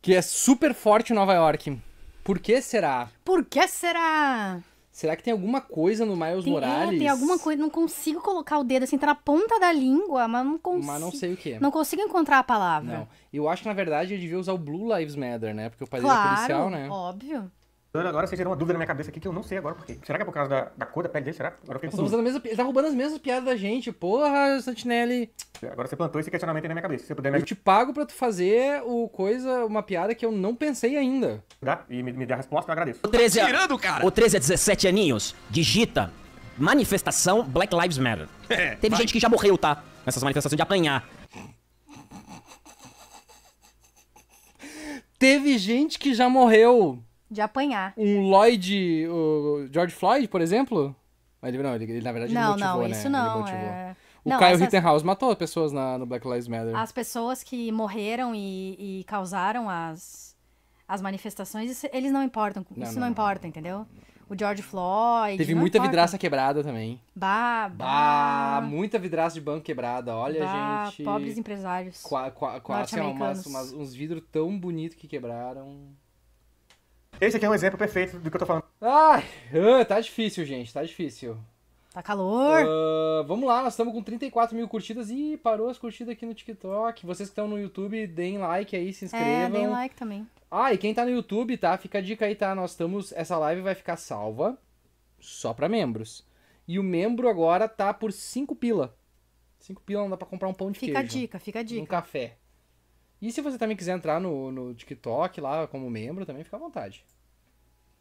que é super forte em Nova York. Por que será? Por que será? Será que tem alguma coisa no Miles tem, Morales? É, tem alguma coisa, não consigo colocar o dedo assim, tá na ponta da língua, mas não consigo. Mas não sei o que. Não consigo encontrar a palavra. Não. Eu acho que na verdade eu devia usar o Blue Lives Matter, né? Porque o padre é claro, é policial, né? Óbvio. Agora você gerou uma dúvida na minha cabeça aqui que eu não sei agora por quê. Será que é por causa da, da cor da pele dele? Será? Agora eu usando a mesma, ele tá roubando as mesmas piadas da gente. Porra, Santinelli. Agora você plantou esse questionamento aí na minha cabeça. Se você puder me... Eu te pago pra tu fazer o coisa, uma piada que eu não pensei ainda. Dá? E me, me dê a resposta, eu agradeço. O 13 é tá Tirando, cara. O 13 a 17 aninhos, digita manifestação Black Lives Matter. *laughs* É, Teve vai. gente que já morreu, tá? Nessas manifestações de apanhar. Teve gente que já morreu. De apanhar. Um Lloyd, o George Floyd, por exemplo? Ele, não, ele, ele na verdade não, motivou, não, né? Isso não, é... O não, Kyle essas... Rittenhouse matou pessoas na, no Black Lives Matter. As pessoas que morreram e, e causaram as, as manifestações, isso, eles não importam. Não, isso não, não importa, entendeu? O George Floyd. Teve muita importa. vidraça quebrada também. Bah, bah, bah. Muita vidraça de banco quebrada. Olha, bah, gente. Pobres empresários. Quase assim, uns vidros tão bonitos que quebraram. Esse aqui é um exemplo perfeito do que eu tô falando. Ai, ah, tá difícil, gente, tá difícil. Tá calor. Uh, vamos lá, nós estamos com 34 mil curtidas. e parou as curtidas aqui no TikTok. Vocês que estão no YouTube, deem like aí, se inscrevam. É, deem like também. Ah, e quem tá no YouTube, tá? Fica a dica aí, tá? Nós estamos. Essa live vai ficar salva só para membros. E o membro agora tá por 5 pila. 5 pila não dá pra comprar um pão de fica queijo. Fica a dica, fica a dica. Um café. E se você também quiser entrar no, no TikTok lá como membro, também fica à vontade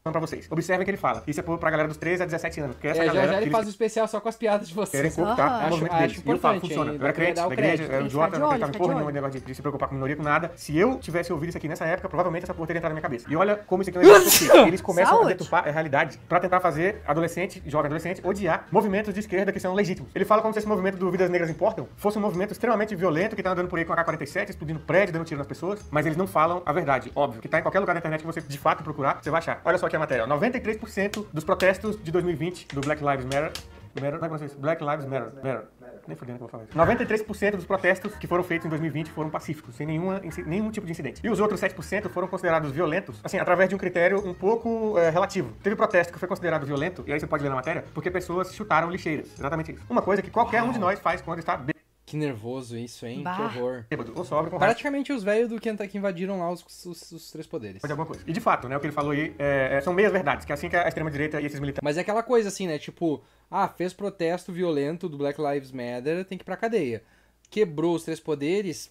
falando pra vocês. Observem que ele fala. Isso é pra galera dos 13 a 17 anos. Porque essa é, galera. Já, já ele faz o especial só com as piadas de vocês. Querem cortar ah, o movimento deles. E eu falo, funciona. Eu era crente da igreja, era idiota, não acreditava em porra nenhuma negócio de se preocupar com minoria, com nada. Se eu tivesse ouvido isso aqui nessa época, provavelmente essa porra teria entrado na minha cabeça. E olha como isso aqui é um negócio Eles começam a detupar a realidade pra tentar fazer adolescente, jovem adolescente, odiar movimentos de esquerda que são legítimos. Ele fala como se esse movimento do Vidas Negras Importam fosse um movimento extremamente violento que tá andando por aí com a K-47, explodindo prédio, dando tiro nas pessoas, mas eles não falam a verdade, óbvio, que tá em qualquer lugar da internet que você de fato procurar, você vai achar. Olha só que a matéria. 93% dos protestos de 2020 do Black Lives Matter é Black Lives Matter. Matter. Nem fodendo que eu vou falar isso. 93% dos protestos que foram feitos em 2020 foram pacíficos, sem nenhuma, nenhum tipo de incidente. E os outros 7% foram considerados violentos, assim, através de um critério um pouco é, relativo. Teve protesto que foi considerado violento, e aí você pode ler na matéria, porque pessoas chutaram lixeiras. Exatamente isso. Uma coisa que qualquer um de nós faz quando está bêbado. Que nervoso isso, hein? Bah. Que horror. sobra tá. Praticamente os velhos do Kentucky invadiram lá os, os, os três poderes. Fazer é alguma coisa. E de fato, né? O que ele falou aí é, é são meias verdades, que é assim que a extrema-direita e esses militares. Mas é aquela coisa assim, né? Tipo, ah, fez protesto violento do Black Lives Matter, tem que ir pra cadeia. Quebrou os três poderes,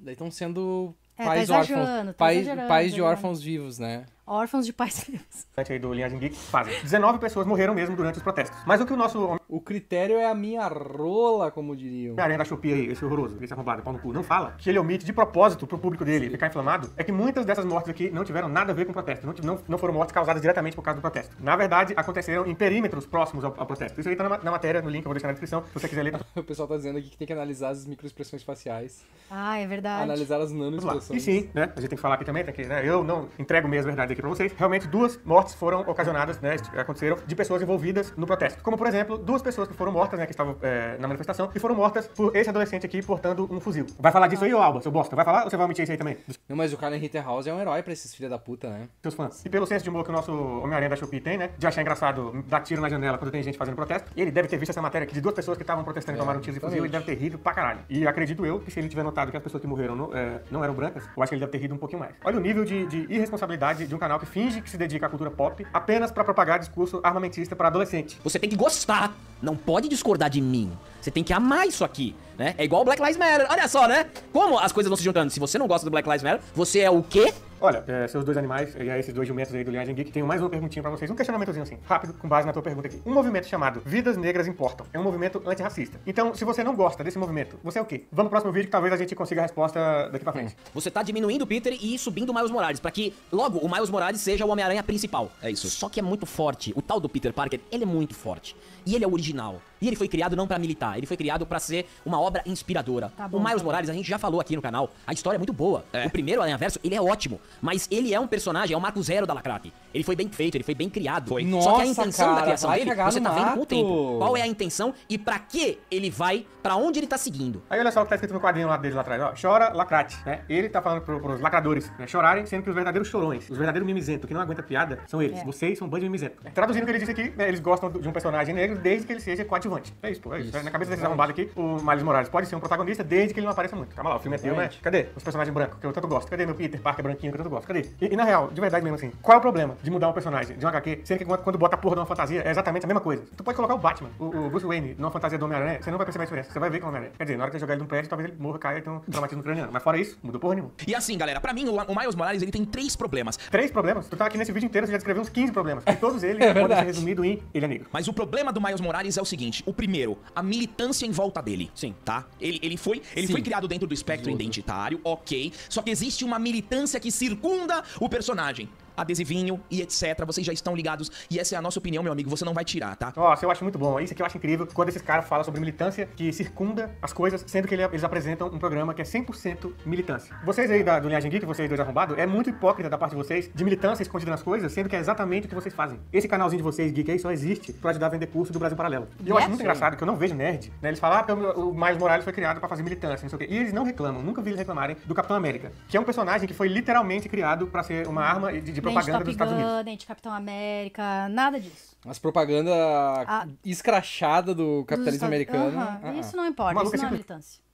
daí estão sendo é, tá pais tá órfãos. Tá pais, pais de tá órfãos vivos, né? órfãos de pais livres. *laughs* Aí do Linhagem Geek fazem. 19 pessoas morreram mesmo durante os protestos. Mas o que o nosso. O critério é a minha rola, como diriam. A aranha da Shopee aí, esse é horroroso, esse arrombado, é pau no cu, não fala que ele omite de propósito pro público dele Sim. ficar inflamado, é que muitas dessas mortes aqui não tiveram nada a ver com o protesto. Não, não, não foram mortes causadas diretamente por causa do protesto. Na verdade, aconteceram em perímetros próximos ao, ao protesto. Isso aí tá na, na, matéria, no link, eu vou deixar na descrição, se você quiser ler. Tá *laughs* o pessoal tá dizendo aqui que tem que analisar as microexpressões faciais. Ah, é verdade. Analisar as nanoexpressões. E sim, né? A gente tem que falar aqui também, tem que, né? Eu não entrego mesmo a verdade aqui aqui para vocês, realmente duas mortes foram ocasionadas, né, aconteceram de pessoas envolvidas no protesto. Como, por exemplo, duas pessoas que foram mortas, né, que estavam é, na manifestação, e foram mortas por esse adolescente aqui portando um fuzil. Vai falar disso aí, ô Alba, seu bosta? Vai falar ou você vai omitir isso aí também? Não, mas o Karen Ritterhouse é um herói pra esses filha da puta, né? Seus fãs. E pelo senso de humor que o nosso Homem-Aranha da Shopee tem, né, de achar engraçado dar tiro na janela quando tem gente fazendo protesto, ele deve ter visto essa matéria aqui de duas pessoas que estavam protestando e é, tomaram tiros de fuzil, ele deve ter rido pra caralho. E acredito eu que se ele tiver notado que as pessoas que morreram no, é, eh, não eram brancas, eu acho que ele deve ter rido um pouquinho mais. Olha o nível de, de irresponsabilidade de um canal que finge que se dedica à cultura pop apenas para propagar discurso armamentista para adolescente. Você tem que gostar, não pode discordar de mim. Você tem que amar isso aqui né? É igual o Black Lives Matter. Olha só, né? Como as coisas vão se juntando. Se você não gosta do Black Lives Matter, você é o quê? Olha, é, seus dois animais e é esses dois jumentos aí do Linhagem Geek, tenho mais uma perguntinha pra vocês. Um questionamentozinho assim, rápido, com base na tua pergunta aqui. Um movimento chamado Vidas Negras Importam. É um movimento antirracista. Então, se você não gosta desse movimento, você é o quê? Vamos pro próximo vídeo que talvez a gente consiga a resposta daqui pra frente. É. Você tá diminuindo o Peter e subindo o Miles Morales, pra que logo o Miles Morales seja o Homem-Aranha principal. É isso. Só que é muito forte. O tal do Peter Parker, ele é muito forte. E ele é original. E ele foi criado não para militar, ele foi criado para ser uma obra inspiradora. Tá bom, o Miles tá Morales, a gente já falou aqui no canal, a história é muito boa. É. O primeiro Aranha Verso, ele é ótimo, mas ele é um personagem, é o marco zero da Lacrape. Ele foi bem feito, ele foi bem criado. Foi. Nossa, Só que a intenção cara, da criação dele, você tá mato. vendo com o tempo. Qual é a intenção e para que ele vai, para onde ele tá seguindo. Aí olha só o que tá escrito no quadrinho lá dele lá atrás, ó. Chora, lacrate, né? Ele tá falando pro, pros lacradores né? chorarem, sendo que os verdadeiros chorões, os verdadeiros mimizentos, que não aguenta piada, são eles. É. Vocês são um bando de mimizento. É. Traduzindo o que ele disse aqui, né? eles gostam de um personagem negro desde que ele seja coadjuvante. É isso, pô. É isso. isso. Na cabeça desses arrombados aqui, o Miles Morales pode ser um protagonista desde que ele não apareça muito. Calma lá, o filme é teu, né? Cadê os personagens brancos que eu tanto gosto? Cadê meu Peter Parker branquinho que eu tanto gosto? Cadê? E, e na real, de verdade mesmo assim, qual é o problema? de mudar um personagem de um HQ, sendo que quando, quando bota a porra de uma fantasia, é exatamente a mesma coisa. Tu pode colocar o Batman, o, o Bruce Wayne, numa fantasia do Homem-Aranha, você não vai perceber a diferença. Você vai ver que é o Homem-Aranha. Quer dizer, na hora que você jogar ele num prédio, talvez ele morra, caia e tenha então um traumatismo craniano. Mas fora isso, mudou porra nenhuma. E assim, galera, pra mim, o, o Miles Morales, ele tem três problemas. Três problemas? Tu tá aqui nesse vídeo inteiro, você já descreveu uns 15 problemas. E todos eles *laughs* é podem ser resumidos em ele é negro. Mas o problema do Miles Morales é o seguinte. O primeiro, a militância em volta dele. Sim. Tá? Ele, ele, foi, ele Sim. foi criado dentro do espectro identitário, ok. Só que existe uma militância que circunda o personagem adesivinho e etc. Vocês já estão ligados. E essa é a nossa opinião, meu amigo. Você não vai tirar, tá? Nossa, eu acho muito bom. Isso aqui eu acho incrível quando esses caras falam sobre militância que circunda as coisas, sendo que é, eles apresentam um programa que é 100% militância. Vocês aí da, do Linhagem Geek, vocês dois arrombados, é muito hipócrita da parte de vocês de militância escondida nas coisas, sendo que é exatamente o que vocês fazem. Esse canalzinho de vocês, Geek, aí só existe pra ajudar a vender curso do Brasil Paralelo. E eu yes, acho muito sim. engraçado que eu não vejo nerd, né? Eles falam, ah, o Miles Morales foi criado pra fazer militância, não sei o quê. E eles não reclamam, nunca vi eles reclamarem do Capitão América, que é um personagem que foi literalmente criado pra ser uma arma de, de propaganda dos Estados Unidos. Nem de Capitão América, nada disso. As propaganda a... escrachada do capitalismo Estados... americano. Uhum. Ah, isso não importa, isso não é militância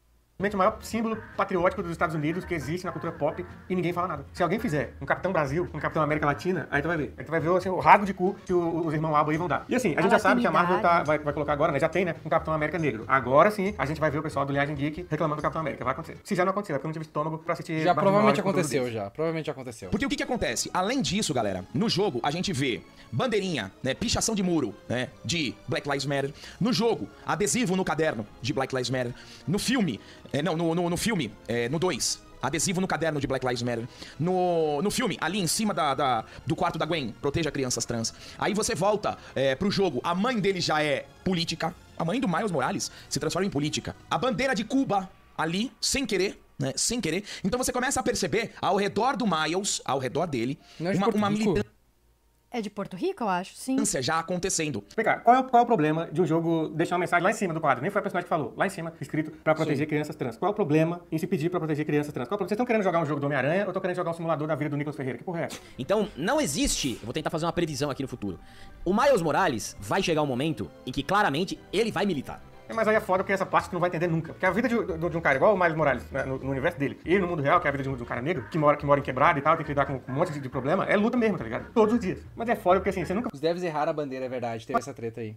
simplesmente o maior símbolo patriótico dos Estados Unidos que existe na cultura pop e ninguém fala nada. Se alguém fizer um Capitão Brasil, um Capitão América Latina, aí tu vai ver. Aí tu vai ver assim, o rasgo de cu que o, os irmãos Abo aí vão dar. E assim, a, a gente já sabe que a Marvel tá, vai, vai, colocar agora, né? Já tem, né? Um Capitão América negro. Agora sim, a gente vai ver o pessoal do Liagem Geek reclamando do Capitão América. Vai acontecer. Se já não aconteceu, é porque eu não tive estômago pra assistir. Já provavelmente aconteceu, já. Provavelmente aconteceu. Porque o que, que acontece? Além disso, galera, no jogo a gente vê bandeirinha, né? Pichação de muro, né? De Black Lives Matter. No jogo, adesivo no caderno de Black Lives Matter. No filme, é, não, no, no, no filme, é, no 2. Adesivo no caderno de Black Lives Matter. No, no filme, ali em cima da, da do quarto da Gwen, proteja crianças trans. Aí você volta é, pro jogo. A mãe dele já é política. A mãe do Miles Morales se transforma em política. A bandeira de Cuba, ali, sem querer, né, sem querer. Então você começa a perceber ao redor do Miles, ao redor dele, é uma, uma militância. É de Porto Rico, eu acho, sim. Já acontecendo. Vem cá, qual é, o, qual é o problema de um jogo deixar uma mensagem lá em cima do quadro? Nem foi a personagem que falou. Lá em cima, escrito pra proteger sim. crianças trans. Qual é o problema em se pedir pra proteger crianças trans? Qual é o Vocês estão querendo jogar um jogo do Homem-Aranha ou estão querendo jogar um simulador da vida do Nicolas Ferreira? Que porra é Então, não existe. Eu vou tentar fazer uma previsão aqui no futuro. O Miles Morales vai chegar um momento em que claramente ele vai militar. É, mas aí é foda porque essa parte tu não vai entender nunca. Porque a vida de, de, de um cara igual o Miles Morales, né, no, no, universo dele, e no mundo real, que é a vida de um, de um cara negro, que mora, que mora em quebrada e tal, tem que lidar com um monte de, de problema, é luta mesmo, tá ligado? Todos os dias. Mas é foda porque assim, você nunca. Os devs errar a bandeira, é verdade, teve essa treta aí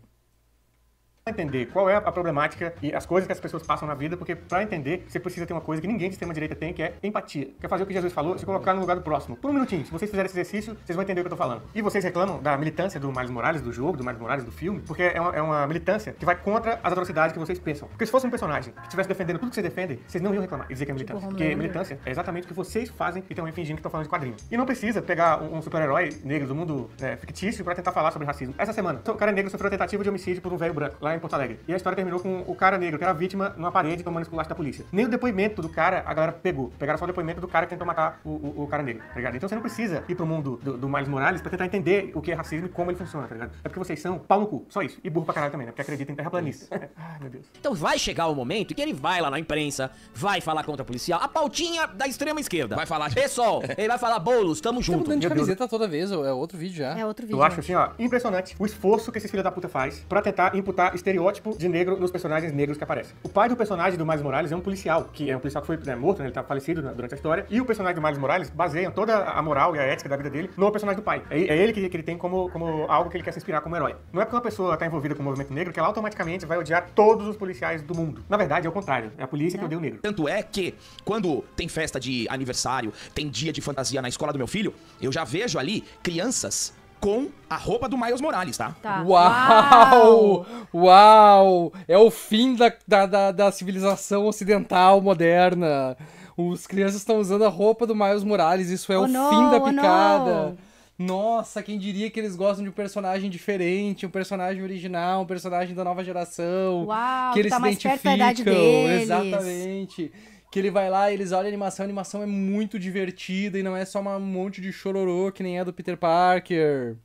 entender qual é a problemática e as coisas que as pessoas passam na vida, porque para entender, você precisa ter uma coisa que ninguém de extrema direita tem, que é empatia. Quer fazer o que Jesus falou, se colocar no lugar do próximo. Por um minutinho, se vocês fizerem esse exercício, vocês vão entender o que eu tô falando. E vocês reclamam da militância do Miles Morales, do jogo, do Miles Morales, do filme, porque é uma, é uma militância que vai contra as atrocidades que vocês pensam. Porque se fosse um personagem que estivesse defendendo tudo que vocês defendem, vocês não iam reclamar e dizer que é tipo militância. porque né? militância é exatamente o que vocês fazem e também fingindo que estão falando de quadrinho. E não precisa pegar um, um super-herói negro do mundo é, fictício para tentar falar sobre racismo. Essa semana, o cara negro sofreu tentativa de homicídio por um velho branco lá em Porto Alegre. E a história terminou com o cara negro, que era vítima, numa parede, tomando esculacho da polícia. Nem o depoimento do cara a galera pegou. Pegaram só o depoimento do cara que tentou matar o, o, o cara negro, tá ligado? Então você não precisa ir pro mundo do, do Miles Morales pra tentar entender o que é racismo e como ele funciona, tá ligado? É porque vocês são pau no cu, só isso. E burro pra caralho também, né? Porque acredita em terraplanista. *laughs* É. Ai, meu Deus. Então vai chegar o momento que ele vai lá na imprensa, vai falar contra a policial, a pautinha da extrema esquerda. Vai falar. Pessoal, *laughs* ele vai falar, bolos, tamo junto. Tá mudando de camiseta toda vez, é outro vídeo já. É outro vídeo. Eu acho assim, ó, impressionante o esforço que esses filhos da puta faz pra tentar imputar estereótipo de negro nos personagens negros que aparecem. O pai do personagem do Miles Morales é um policial, que é um policial que foi né, morto, né, ele tá falecido né, durante a história, e o personagem do Miles Morales baseia toda a moral e a ética da vida dele no personagem do pai. É, é ele que, que, ele tem como, como algo que ele quer se inspirar como herói. Não é porque uma pessoa tá envolvida com o movimento negro que ela automaticamente vai odiar todos os policiais do mundo. Na verdade, é o contrário. É a polícia que odeia o negro. Tanto é que, quando tem festa de aniversário, tem dia de fantasia na escola do meu filho, eu já vejo ali crianças com a roupa do Miles Morales, tá? tá. Uau! Uau! É o fim da, da, da, da civilização ocidental moderna. Os crianças estão usando a roupa do Miles Morales, isso é oh, o não, fim da oh, picada. Oh, nossa, quem diria que eles gostam de um personagem diferente, um personagem original, um personagem da nova geração. Uau, que eles tá se mais identificam. Perto da idade deles. Exatamente que ele vai lá, eles olham a animação, a animação é muito divertida e não é só um monte de chororô que nem é do Peter Parker.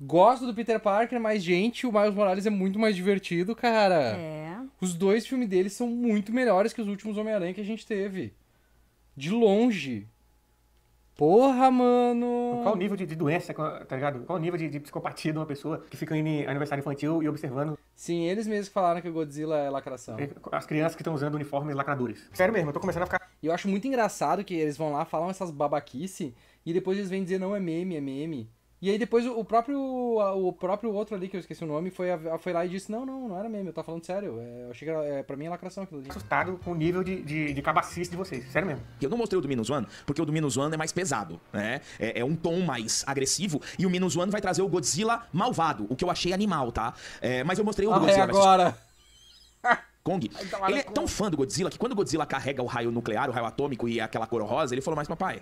Gosto do Peter Parker, mas, gente, o Miles Morales é muito mais divertido, cara. É. Os dois filmes dele são muito melhores que os últimos Homem-Aranha que a gente teve. De longe. Porra, mano! Qual o nível de, de doença, tá ligado? Qual o nível de, de, psicopatia de uma pessoa que fica indo em aniversário infantil e observando? Sim, eles mesmos falaram que o Godzilla é lacração. É, as crianças que estão usando uniformes lacradores. Sério mesmo, eu tô começando a ficar... eu acho muito engraçado que eles vão lá, falam essas babaquice e depois eles vêm dizer, não, é meme, é meme. E aí depois o próprio, o próprio outro ali, que eu esqueci o nome, foi, foi lá e disse, não, não, não era meme, eu tava falando sério. É, eu achei que era, é, pra mim é lacração aquilo ali. Assustado com o nível de, de, de cabacice de vocês, sério mesmo. Eu não mostrei o do Minus One, porque o do Minus One é mais pesado, né? É, é um tom mais agressivo, e o Minus One vai trazer o Godzilla malvado, o que eu achei animal, tá? É, mas eu mostrei o do ah, Godzilla. É agora! *laughs* Kong. Então, ele é tão fã do Godzilla que quando o Godzilla carrega o raio nuclear, o raio atômico e aquela cor rosa, ele falou mais, papai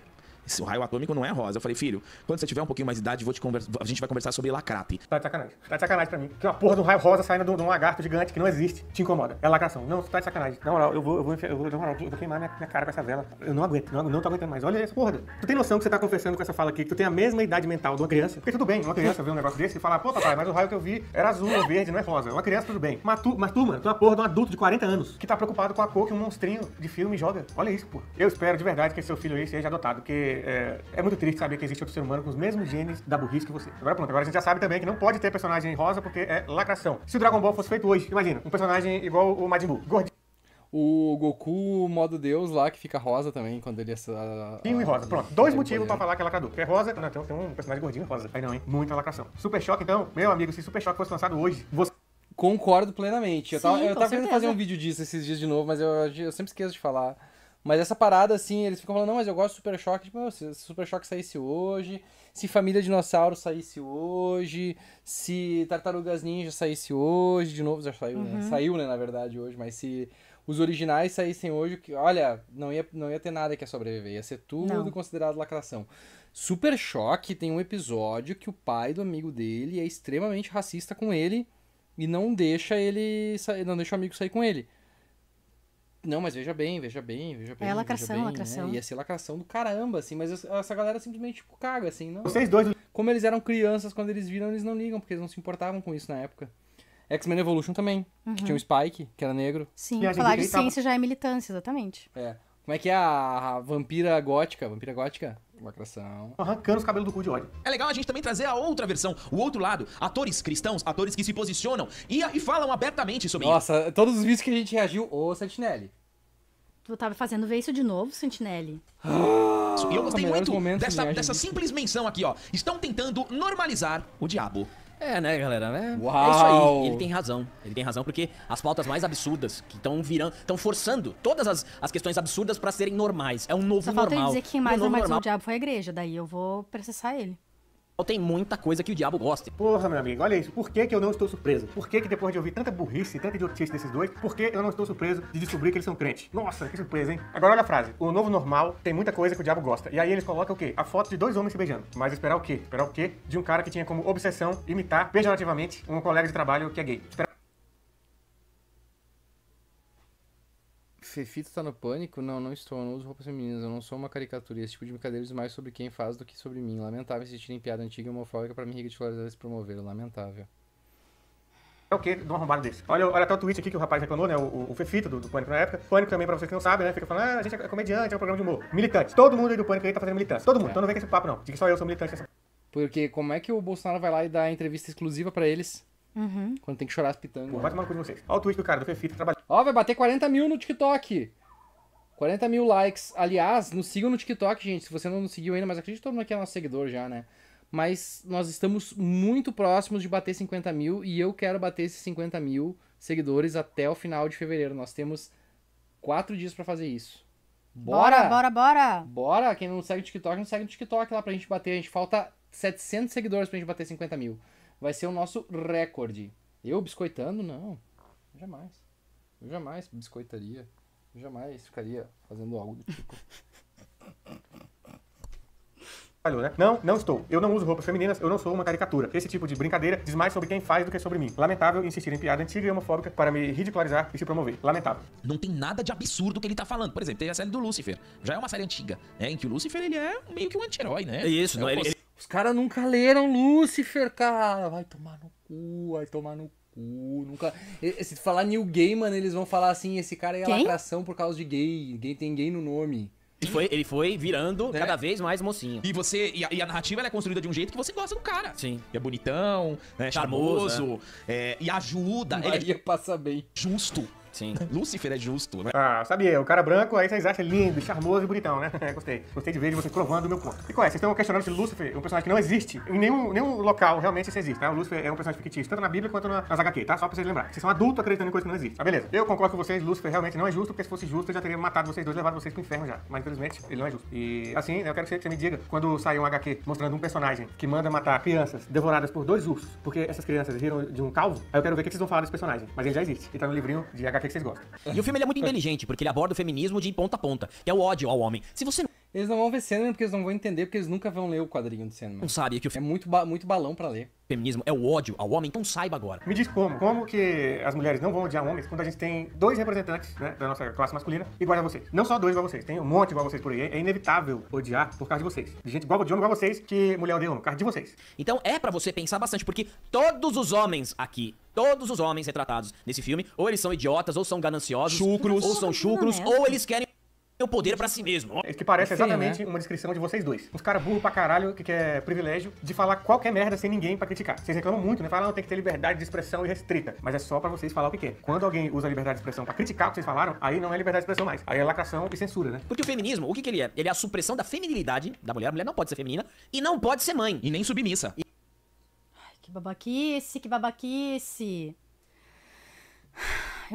o raio atômico não é rosa. Eu falei, filho, quando você tiver um pouquinho mais de idade, vou te conversa, a gente vai conversar sobre lacrate. Tá de sacanagem. Tá de sacanagem pra mim. Que uma porra de um raio rosa saindo de um lagarto gigante que não existe te incomoda. É lacração. Não, tá de sacanagem. Na moral, eu vou, eu vou, eu vou, eu vou queimar minha, minha cara com essa vela. Eu não aguento, não, não tô aguentando mais. Olha essa porra. Tu tem noção que você tá conversando com essa fala aqui, que tu tem a mesma idade mental de uma criança? Porque tudo bem, uma criança vê um negócio desse e fala, pô, papai, mas o raio que eu vi era azul ou verde, não é rosa. Uma criança, tudo bem. Mas tu, mas tu mano, tu é uma porra de um adulto de 40 anos que tá preocupado com a cor que um monstrinho de filme joga. Olha isso, pô. Eu espero de verdade que seu filho aí seja adotado, porque é, é, muito triste saber que existe outro ser humano com os mesmos genes da burrice que você. Agora pronto, agora a gente já sabe também que não pode ter personagem rosa porque é lacração. Se o Dragon Ball fosse feito hoje, imagina, um personagem igual o Majin Buu, gordinho. O Goku, modo Deus lá, que fica rosa também, quando ele... É a, a, e rosa, pronto. Ah, Dois motivos pra falar que é lacrador. é rosa... Não, tem, então tem um personagem gordinho rosa. Aí não, hein? Muita lacração. Super Choque, então, meu amigo, se Super Choque fosse lançado hoje, você... Concordo plenamente. Eu tava, eu tava querendo fazer um vídeo disso esses dias de novo, mas eu, eu sempre esqueço de falar mas essa parada, assim, eles ficam falando, não, mas eu gosto do Super Choque. Tipo, se Super Choque saísse hoje, se Família Dinossauro saísse hoje, se Tartarugas Ninja saísse hoje, de novo, já saiu, né? uhum. né? Saiu, né, na verdade, hoje, mas se os originais saíssem hoje, que, olha, não ia, não ia ter nada que ia sobreviver, ia ser tudo não. considerado lacração. Super Choque tem um episódio que o pai do amigo dele é extremamente racista com ele e não deixa ele, não deixa o amigo sair com ele. Não, mas veja bem, veja bem, veja bem. É lacração, bem, né? lacração. Né? Ia ser lacração do caramba, assim, mas essa galera simplesmente tipo, caga, assim. Não... Vocês dois. Como eles eram crianças, quando eles viram, eles não ligam, porque eles não se importavam com isso na época. X-Men Evolution também, uhum. que tinha o Spike, que era negro. Sim, falar de ciência tava... já é militância, exatamente. É. Como é que é a vampira gótica? Vampira gótica? Lacração. Arrancando os cabelos do cu de ódio. É legal a gente também trazer a outra versão, o outro lado. Atores cristãos, atores que se posicionam e, e falam abertamente sobre Nossa, isso. todos os vídeos que a gente reagiu, ô Sentinelli. Tu tava fazendo ver isso de novo, Sentinelli? e eu gostei muito dessa, dessa simples menção aqui, ó. Estão tentando normalizar o diabo. É, né, galera? É, Uau. é isso aí. Ele tem razão. Ele tem razão porque as pautas mais absurdas que estão virando, estão forçando todas as, as questões absurdas para serem normais. É um novo Só normal. Só falta dizer que mais um normal. o diabo foi a igreja, daí eu vou processar ele tem muita coisa que o diabo gosta. Porra, meu amigo, olha isso. Por que, que eu não estou surpreso? Por que, que depois de ouvir tanta burrice, tanta idiotice desses dois, por que eu não estou surpreso de descobrir que eles são crentes? Nossa, que surpresa, hein? Agora olha a frase. O novo normal tem muita coisa que o diabo gosta. E aí eles colocam o quê? A foto de dois homens se beijando. Mas esperar o quê? Esperar o quê? De um cara que tinha como obsessão imitar pejorativamente um colega de trabalho que é gay. Espera... Fefito tá no pânico? Não, não estou. Eu não uso roupas femininas. Eu não sou uma caricatura. Esse tipo de brincadeira diz mais sobre quem faz do que sobre mim. Lamentável se tirem piada antiga e homofóbica pra me ridicularizar e se promover. Lamentável. É o que de um arrombado desse? Olha, olha até o tweet aqui que o rapaz reclamou, né? O, o Fefito do, do, Pânico na época. Pânico também, pra vocês que não sabem, né? Fica falando, ah, a gente é comediante, é um programa de humor. Militante. Todo mundo aí do Pânico aí tá fazendo militância. Todo mundo. É. Então não vem com esse papo, não. Diga que só eu sou militante. Porque como é que o Bolsonaro vai lá e dá entrevista exclusiva pra eles? Uhum. Quando tem que chorar as pitangas. Pô, vai tomar coisa cu vocês. Olha o tweet do cara, do Fefita, trabalhando. Ó, vai bater 40 mil no TikTok. 40 mil likes. Aliás, nos sigam no TikTok, gente. Se você não nos seguiu ainda, mas acredito que todo mundo aqui é nosso seguidor já, né? Mas nós estamos muito próximos de bater 50 mil e eu quero bater esses 50 mil seguidores até o final de fevereiro. Nós temos quatro dias para fazer isso. Bora! Bora, bora, bora! Bora! Quem não segue o TikTok, não segue o TikTok lá pra gente bater. A gente falta 700 seguidores pra gente bater 50 mil vai ser o nosso recorde. Eu biscoitando? Não. Jamais. Eu jamais biscoitaria. Eu jamais ficaria fazendo algo do tipo. Né? Não, não estou. Eu não uso roupas femininas, eu não sou uma caricatura. Esse tipo de brincadeira diz mais sobre quem faz do que sobre mim. Lamentável insistir em piada antiga e homofóbica para me ridicularizar e se promover. Lamentável. Não tem nada de absurdo que ele tá falando. Por exemplo, tem a série do Lucifer. Já é uma série antiga, né? Em que o Lucifer, ele é meio que um anti-herói, né? É isso, é não, ele, os caras nunca leram Lucifer, cara. Vai tomar no cu, vai tomar no cu. Nunca. Se falar New Gay, mano, eles vão falar assim: esse cara é lacração por causa de gay. ninguém tem gay no nome. Ele foi, ele foi virando né? cada vez mais mocinho. E você. E a, e a, narrativa ela é construída de um jeito que você gosta do cara. Sim. E é bonitão, né? Charmoso. charmoso né? É, e ajuda. Maria ele é, é passa bem. Justo. Sim. *laughs* Lúcifer é justo, né? Ah, sabia. O cara branco, aí vocês acham lindo, charmoso e bonitão, né? É, gostei. Gostei de ver vocês provando o meu ponto. E qual é? Vocês estão questionando se Lúcifer é um personagem que não existe. Em nenhum, nenhum local realmente isso existe, tá? O Lúcifer é um personagem fictício, tanto na Bíblia quanto na, nas HQ, tá? Só pra vocês lembrar. Vocês são adultos acreditando em coisas que não existem. Ah, tá, beleza. Eu concordo com vocês, Lúcifer realmente não é justo, porque se fosse justo, eu já teria matado vocês dois, levado vocês pro inferno já. Mas infelizmente, ele não é justo. E assim, eu quero que você me diga, quando sair um HQ mostrando um personagem que manda matar crianças devoradas por dois ursos, porque essas crianças viram de um calvo, aí eu quero ver o que vocês vão falar desse personagem. Mas ele já existe. Ele tá no livrinho de HQ é que vocês gostam. E o filme ele é muito inteligente, porque ele aborda o feminismo de ponta a ponta, que é o ódio ao homem. Se você eles não vão ver Sandman porque eles não vão entender, porque eles nunca vão ler o quadrinho de Sandman. Não sabe que o... É muito, ba muito balão para ler. Feminismo é o ódio ao homem, então saiba agora. Me diz como, como que as mulheres não vão odiar homens quando a gente tem dois representantes né, da nossa classe masculina iguais a vocês. Não só dois igual a vocês, tem um monte igual a vocês por aí. É inevitável odiar por causa de vocês. De gente igual de homem igual a vocês que mulher odeia homem, por causa de vocês. Então é para você pensar bastante, porque todos os homens aqui Todos os homens retratados nesse filme, ou eles são idiotas, ou são gananciosos, chucros, ou são chucros, é ou assim. eles querem o poder para si mesmo. Esse é que parece exatamente né? uma descrição de vocês dois. Os caras burro pra caralho que quer privilégio de falar qualquer merda sem ninguém para criticar. Vocês reclamam muito, né? Falam, ah, tem que ter liberdade de expressão irrestrita. Mas é só para vocês falar o que quer. É. Quando alguém usa a liberdade de expressão para criticar o que vocês falaram, aí não é liberdade de expressão mais. Aí é lacração e censura, né? Porque o feminismo, o que, que ele é? Ele é a supressão da feminilidade da mulher. A mulher não pode ser feminina e não pode ser mãe. E nem submissa. E... Ai, que babaquice, que babaquice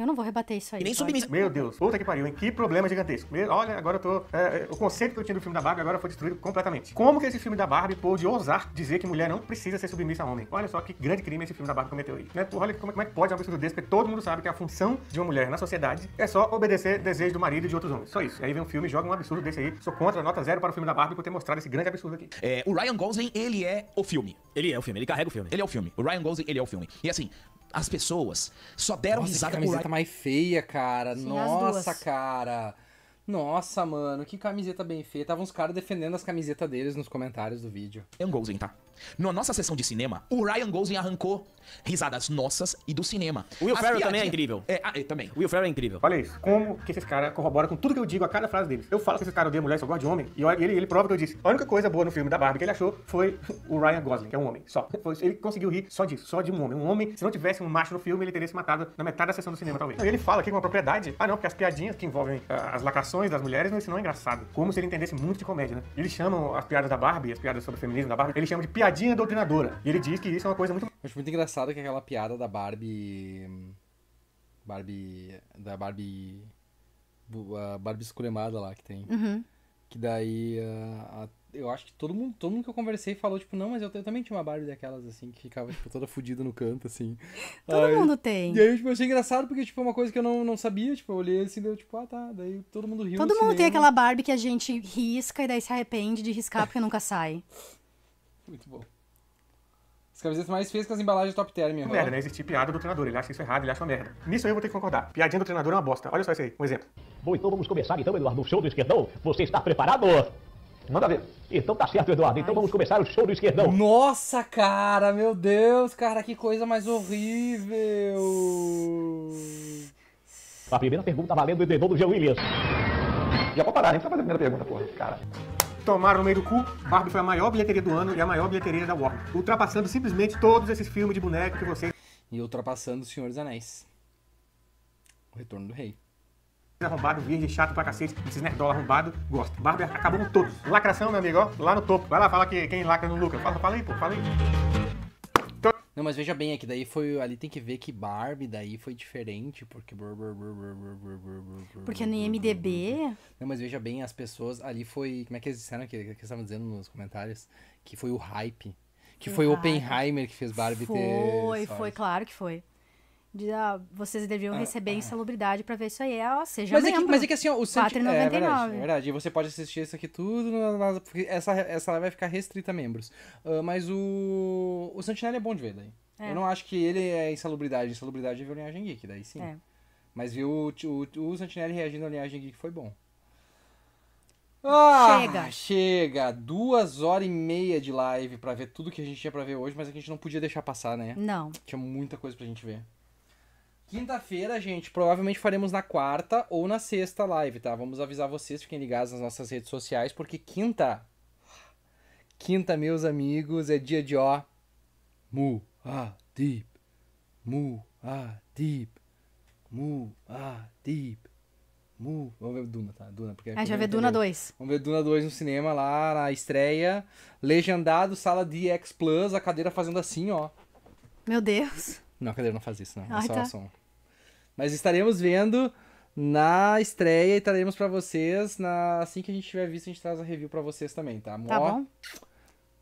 eu não vou rebater isso aí. E nem submissa. Meu Deus, puta que pariu, hein? Que problema gigantesco. olha, agora eu tô. É, é, o conceito que eu tinha do filme da Barbie agora foi destruído completamente. Como que esse filme da Barbie pôde ousar dizer que mulher não precisa ser submissa a homem? Olha só que grande crime esse filme da Barbie cometeu aí. Né? Porra, olha como, como é que pode um absurdo desse, porque todo mundo sabe que a função de uma mulher na sociedade é só obedecer desejo do marido e de outros homens. Só isso. E aí vem um filme e joga um absurdo desse aí. Sou contra, nota zero para o filme da Barbie por ter mostrado esse grande absurdo aqui. É, o Ryan Gosling, ele é o filme. Ele é o filme, ele carrega o filme. Ele é o filme. O Ryan Gosling, ele é o filme. E assim, as pessoas só deram Nossa, risada que camiseta com... mais feia, cara. Sim, Nossa, cara. Nossa, mano, que camiseta bem feia. Tava uns caras defendendo as camisetas deles nos comentários do vídeo. É um golzinho, tá? Na nossa sessão de cinema, o Ryan Gosling arrancou risadas nossas e do cinema. O Will Ferrell também é incrível. É, é, também. O Will Ferrell é incrível. Olha isso. Como que esses caras corroboram com tudo que eu digo a cada frase deles. Eu falo que esses caras odeiam mulher, só gosta de homem. E ele, ele prova que eu disse. A única coisa boa no filme da Barbie que ele achou foi *laughs* o Ryan Gosling, que é um homem. Só. Ele conseguiu rir só disso, só de um homem. Um homem, se não tivesse um macho no filme, ele teria se matado na metade da sessão do cinema, talvez. Ele fala aqui com uma propriedade. Ah, não, porque as piadinhas que envolvem uh, as lacrações das mulheres, não, isso não é engraçado. Como se ele entendesse muito de comédia, né? Eles chamam as piadas da Barbie, as piadas sobre o feminismo da Barbie, ele chama de piadinha doutrinadora. E ele diz que isso é uma coisa muito. acho muito engraçado que aquela piada da Barbie. Barbie. Da Barbie. A Barbie esculemada lá que tem. Uhum. Que daí. A, ah, a, eu acho que todo mundo, todo mundo que eu conversei falou, tipo, não, mas eu, eu também tinha uma Barbie daquelas, assim, que ficava, tipo, toda fodida no canto, assim. *laughs* todo aí, mundo tem. E aí, tipo, eu achei engraçado, porque, tipo, é uma coisa que eu não, não sabia, tipo, eu olhei assim, deu, tipo, ah, tá, daí todo mundo riu. Todo mundo cinema. tem aquela Barbie que a gente risca e daí se arrepende de riscar porque nunca sai. *laughs* Muito bom. As camisetas mais feias com as embalagens top term. Merda, né? Existir tipo piada do treinador. Ele acha isso é errado, ele acha uma merda. Nisso eu vou ter que concordar. Piadinha do treinador é uma bosta. Olha só isso aí, um exemplo. Bom, então vamos começar então, Eduardo, o show do esquerdão. Você está preparado? Manda ver. Então tá certo, Eduardo. Então Ai, vamos começar o show do esquerdão. Nossa, cara, meu Deus, cara, que coisa mais horrível. A primeira pergunta valendo o dedão do Jean Williams. Já pode parar, nem né? precisa fazer a primeira pergunta, porra, cara tomaram no meio do cu, Barbie foi a maior bilheteria do ano e a maior bilheteria da Warner, ultrapassando simplesmente todos esses filmes de boneco que vocês. E ultrapassando O Senhor dos Anéis. O Retorno do Rei. Arrombado, virgem, chato pra cacete, esses nerdola arrombado, gosto. Barbie acabou com todos. Lacração, meu amigo, ó, lá no topo. Vai lá, fala que quem lacra no lucra. Fala, fala aí, pô, fala aí. Não, mas veja bem, é que daí foi. Ali tem que ver que Barbie daí foi diferente, porque. Porque no IMDB. Não, mas veja bem, as pessoas. Ali foi. Como é que eles disseram que, que eles estavam dizendo nos comentários? Que foi o hype. Que foi o Oppenheimer que fez Barbie foi, ter. Foi, foi, claro que foi de ah, vocês deviam ah, receber ah, insalubridade para ver isso aí. Ah, seja mas membro. É que, mas é que assim, o Santi... 4,99. É, é verdade, é verdade. E você pode assistir isso aqui tudo, porque essa, essa live vai ficar restrita a membros. Uh, mas o, o Santinelli é bom de ver daí. É. Eu não acho que ele é insalubridade. Insalubridade é Linhagem geek, daí sim. É. Mas viu o, o, o Santinelli reagindo à linhagem geek foi bom. Ah, chega. chega! Duas horas e meia de live para ver tudo que a gente tinha para ver hoje, mas a gente não podia deixar passar, né? Não. Tinha muita coisa pra gente ver. Quinta-feira, gente, provavelmente faremos na quarta ou na sexta live, tá? Vamos avisar vocês, fiquem ligados nas nossas redes sociais, porque quinta. Quinta, meus amigos, é dia de ó. Mu Muadib. deep, Mu. Vamos ver Duna, tá? Duna, porque é. já vê Duna 2. Vamos ver Duna 2 no cinema lá, na estreia. Legendado, sala DX Plus, a cadeira fazendo assim, ó. Meu Deus. Não, a cadeira não faz isso, não. É Ai, é só tá. som. Mas estaremos vendo na estreia e traremos para vocês. Na... Assim que a gente tiver visto, a gente traz a review para vocês também, tá? Tá bom.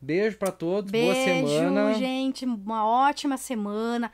Beijo para todos, Beijo, boa semana. Beijo, gente, uma ótima semana.